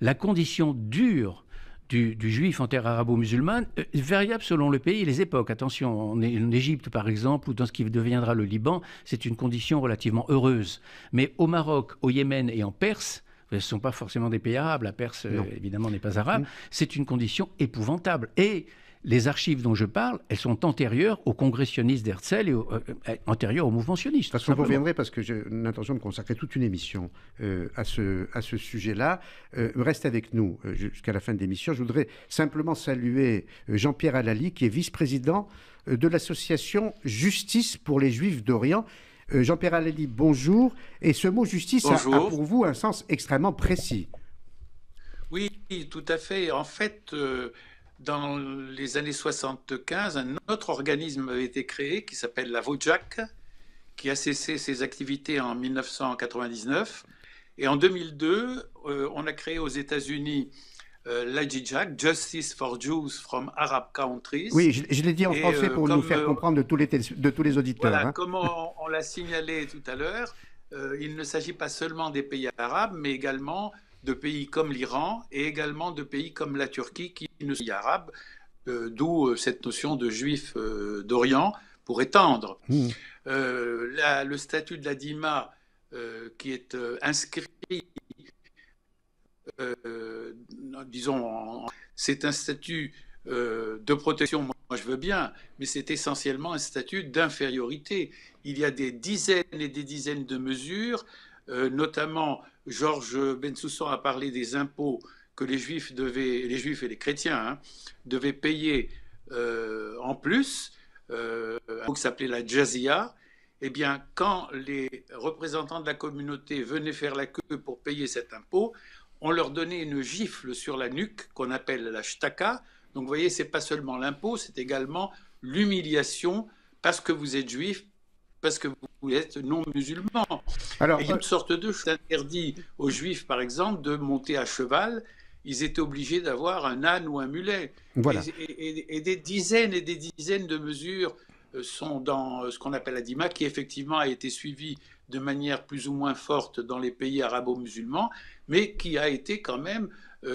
la condition dure du, juif en terre arabo-musulmane, euh, variable selon le pays et les époques. Attention, en, Égypte par exemple, ou dans ce qui deviendra le Liban, c'est une condition relativement heureuse. Mais au Maroc, au Yémen et en Perse, ce ne sont pas forcément des pays arabes, la Perse euh, évidemment n'est pas arabe, mm. c'est une condition épouvantable. Et les archives dont je parle, elles sont antérieures aux congressionnistes d'Herzl et euh, euh, antérieures au mouvement sioniste. Parce qu'on parce que j'ai l'intention de consacrer toute une émission euh, à ce, à ce sujet-là. reste avec nous jusqu'à la fin de l'émission. Je voudrais simplement saluer Jean-Pierre Alali, qui est vice-président de l'association Justice pour les Juifs d'Orient. Jean-Pierre Alali, bonjour. Et ce mot justice a, pour vous un sens extrêmement précis. Oui, tout à fait. En fait, dans les années 75, un autre organisme avait été créé qui s'appelle la VOJAC, qui a cessé ses activités en 1999. Et en 2002, euh, on a créé aux États-Unis euh, la Justice for Jews from Arab Countries. Oui, je, l'ai dit en français pour euh, nous faire euh, comprendre de tous les, de tous les auditeurs. Voilà, hein. comme on l'a signalé tout à l'heure, il ne s'agit pas seulement des pays arabes, mais également de pays comme l'Iran et également de pays comme la Turquie qui ne sont pas arabes, euh, d'où euh, cette notion de juif euh, d'Orient pour étendre. Hmm. le statut de la Dima qui est inscrit, disons, c'est un statut de protection, moi je veux bien, mais c'est essentiellement un statut d'infériorité. Il y a des dizaines et des dizaines de mesures, notamment Georges Bensoussan a parlé des impôts que les juifs devaient, les juifs et les chrétiens hein, devaient payer euh, en plus, euh, un qui s'appelait la jazia. Eh bien, quand les représentants de la communauté venaient faire la queue pour payer cet impôt, on leur donnait une gifle sur la nuque qu'on appelle la shtaka. Donc, vous voyez, c'est pas seulement l'impôt, c'est également l'humiliation parce que vous êtes juif, parce que vous êtes non musulman. Alors, il y a une euh, sorte de chose interdit aux juifs, par exemple, de monter à cheval. Ils étaient obligés d'avoir un âne ou un mulet. Voilà. Et, des dizaines et des dizaines de mesures euh, sont dans euh, ce qu'on appelle la qui effectivement a été suivie de manière plus ou moins forte dans les pays arabo-musulmans, mais qui a été quand même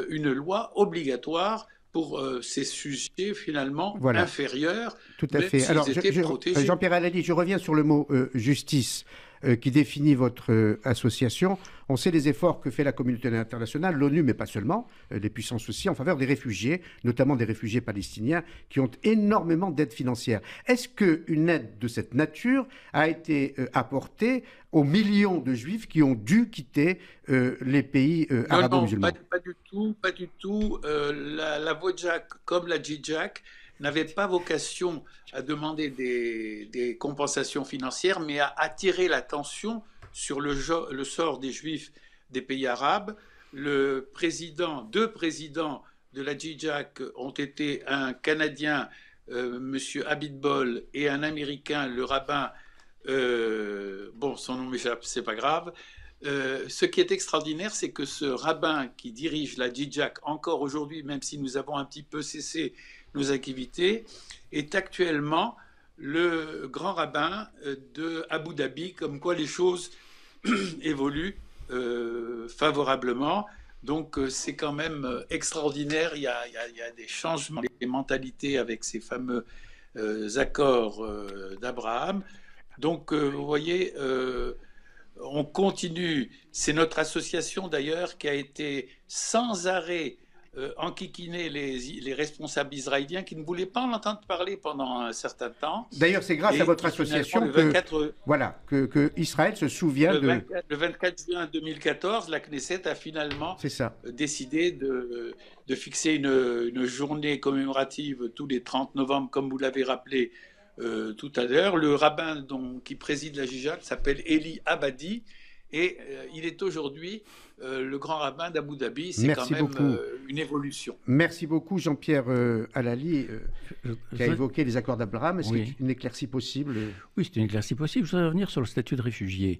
une loi obligatoire pour euh, ces sujets finalement inférieurs. Tout à fait. Alors, Jean-Pierre je, je, je reviens sur le mot euh, justice. Euh, qui définit votre euh, association. On sait les efforts que fait la communauté internationale, l'ONU, mais pas seulement, euh, les puissances aussi, en faveur des réfugiés, notamment des réfugiés palestiniens, qui ont énormément d'aide financière. Est-ce qu'une aide de cette nature a été apportée aux millions de juifs qui ont dû quitter les pays arabo-musulmans non, pas, du tout, pas du tout. la, la Wojak, comme la Jijak, n'avait pas vocation à demander des, compensations financières, mais à attirer l'attention sur le, sort des juifs des pays arabes. Le président, deux présidents de la JIJAC ont été un Canadien, euh, Monsieur M. Abidbol, et un Américain, le rabbin, euh, bon, son nom m'échappe, c'est pas grave. Euh, ce qui est extraordinaire, c'est que ce rabbin qui dirige la DJAC encore aujourd'hui, même si nous avons un petit peu cessé nos activités, est actuellement le grand rabbin euh, de Abu Dhabi, comme quoi les choses *clears throat* évoluent euh, favorablement. Donc euh, c'est quand même extraordinaire, il y, a, des changements des mentalités avec ces fameux accords d'Abraham. Donc vous voyez, on continue, c'est notre association d'ailleurs qui a été sans arrêt euh, enquiquiner les, responsables israéliens qui ne voulaient pas en entendre parler pendant un certain temps. D'ailleurs, c'est grâce à votre association que, euh, voilà, que, Israël se souvient de... le 24 juin 2014, la Knesset a finalement euh, décidé de, fixer une, journée commémorative tous les 30 novembre, comme vous l'avez rappelé tout à l'heure. Le rabbin qui préside la Jijat s'appelle Eli Abadi et il est aujourd'hui euh, le grand rabbin d'Abu Dhabi. C'est quand même euh, une évolution. Merci beaucoup, Jean-Pierre euh, Alali, qui a évoqué les accords d'Abraham. Est-ce qu'il y c'est une éclaircie possible Oui, c'est une éclaircie possible. Je voudrais revenir sur le statut de réfugié.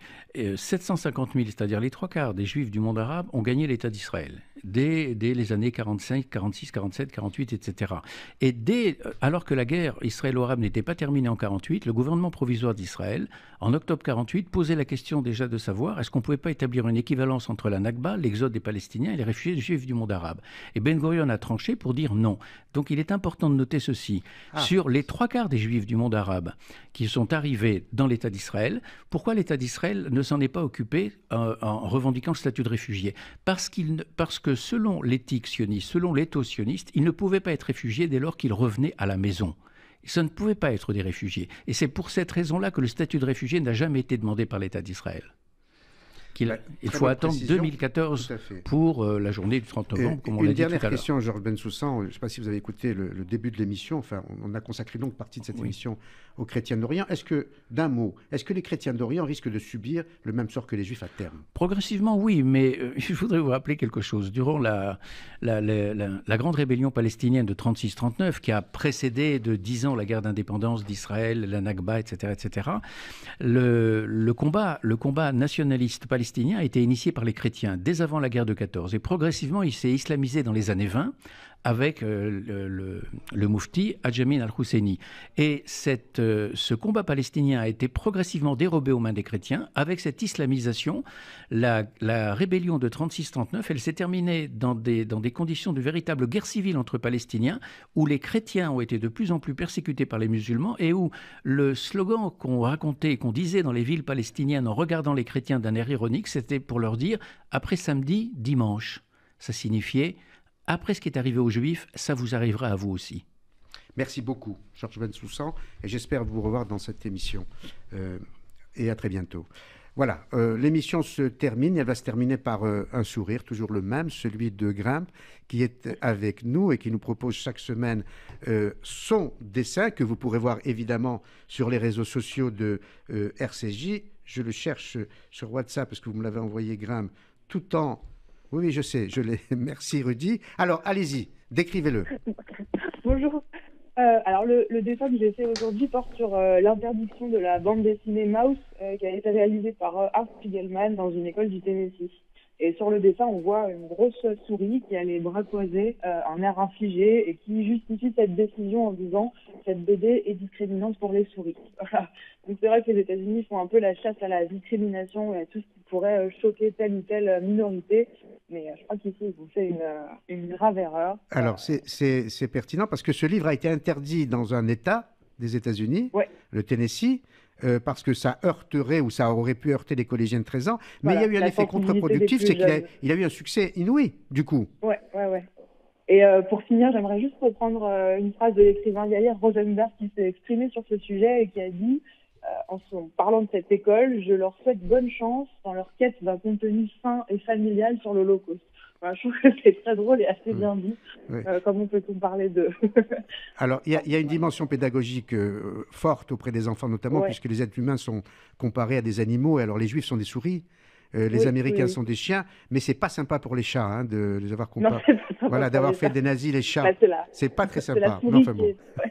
750 000, c'est-à-dire les trois quarts des juifs du monde arabe, ont gagné l'État d'Israël dès, les années 45, 46, 47, 48, etc. Et dès, alors que la guerre israélo-arabe n'était pas terminée en 48, le gouvernement provisoire d'Israël, en octobre 48, posait la question déjà de savoir est-ce qu'on ne pouvait pas établir une équivalence entre la l'exode des Palestiniens et les réfugiés juifs du monde arabe. Et Ben Gurion a tranché pour dire non. Donc il est important de noter ceci. Ah. Sur les trois quarts des juifs du monde arabe qui sont arrivés dans l'État d'Israël, pourquoi l'État d'Israël ne s'en est pas occupé euh, en, revendiquant le statut de réfugié parce, qu'il, parce que selon l'éthique sioniste, selon l'étau sioniste, ils ne pouvaient pas être réfugiés dès lors qu'ils revenaient à la maison. Ça ne pouvait pas être des réfugiés. Et c'est pour cette raison-là que le statut de réfugié n'a jamais été demandé par l'État d'Israël. Bah, il faut attendre 2014 pour euh, la journée du 30 novembre, comme on l'a dit tout à l'heure. Une dernière question, Georges Bensoussan. Je ne sais pas si vous avez écouté le, début de l'émission. Enfin, on, a consacré donc partie de cette émission aux chrétiens d'Orient. Est-ce que, d'un mot, est-ce que les chrétiens d'Orient risquent de subir le même sort que les juifs à terme Progressivement, oui, mais euh, *laughs* je voudrais vous rappeler quelque chose. Durant la, la, grande rébellion palestinienne de 36-39, qui a précédé de 10 ans la guerre d'indépendance d'Israël, la Nakba, etc., etc., le, le combat, le combat nationaliste palestinien palestinien a été initié par les chrétiens dès avant la guerre de 14 et progressivement il s'est islamisé dans les années 20 avec euh, le, mufti, le moufti Adjamin al-Husseini. Et euh, ce combat palestinien a été progressivement dérobé aux mains des chrétiens. Avec cette islamisation, la, rébellion de 36-39, elle s'est terminée dans des, dans des conditions de véritable guerre civile entre Palestiniens, où les chrétiens ont été de plus en plus persécutés par les musulmans et où le slogan qu'on racontait et qu'on disait dans les villes palestiniennes en regardant les chrétiens d'un air ironique, c'était pour leur dire après samedi, dimanche. Ça signifiait après ce qui est arrivé aux Juifs, ça vous arrivera à vous aussi. Merci beaucoup, Georges Bensoussan, et j'espère vous revoir dans cette émission. Euh, et à très bientôt. Voilà, euh, l'émission se termine, elle va se terminer par euh, un sourire, toujours le même, celui de Grimpe, qui est avec nous et qui nous propose chaque semaine son dessin, que vous pourrez voir évidemment sur les réseaux sociaux de RCJ. Je le cherche sur WhatsApp parce que vous me l'avez envoyé, Grimpe, tout en oui, je sais, je l'ai. *laughs* Merci Rudy. Alors, allez-y, décrivez-le. *laughs* Bonjour. Euh, alors, le, le, dessin que j'ai fait aujourd'hui porte sur euh, l'interdiction de la bande dessinée Mouse euh, qui a été réalisée par Art Spiegelman dans une école du Tennessee. Et sur le dessin, on voit une grosse souris qui a les bras croisés, un euh, air infligé, et qui justifie cette décision en disant cette BD est discriminante pour les souris. *laughs* Donc c'est vrai que les États-Unis font un peu la chasse à la discrimination et à tout ce qui pourrait euh, choquer telle ou telle euh, minorité. Mais je crois qu'ici, vous ont fait une, grave erreur. Alors c'est pertinent parce que ce livre a été interdit dans un État des États-Unis, le Tennessee. Euh, parce que ça heurterait ou ça aurait pu heurter les collégiens de 13 ans. Mais il y a eu un effet contre-productif, c'est qu'il a, eu un succès inouï, du coup. Ouais, ouais, ouais. Et euh, pour finir, j'aimerais juste reprendre euh, une phrase de l'écrivain Yair Rosenberg qui s'est exprimé sur ce sujet et qui a dit, en parlant de cette école, je leur souhaite bonne chance dans leur quête d'un contenu sain et familial sur l'Holocauste je trouve que c'est très drôle et assez mm. bien dit. Euh, comme on peut-on parler de... *laughs* Alors, il y, a une dimension pédagogique euh, forte auprès des enfants, notamment, puisque les êtres humains sont comparés à des animaux. Et Alors, les Juifs sont des souris. Euh, les Américains sont des chiens, mais c'est pas sympa pour les chats hein, de les avoir comparés. Voilà, d'avoir fait des nazis les chats. Bah, c'est pas très sympa.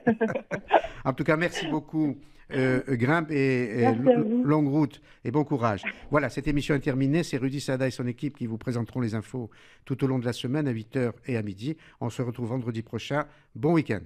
*laughs* en tout cas, merci beaucoup. Euh, grimpe et, et longue route et bon courage. Voilà, cette émission est terminée. C'est Rudy Sada et son équipe qui vous présenteront les infos tout au long de la semaine à 8h et à midi. On se retrouve vendredi prochain. Bon week-end.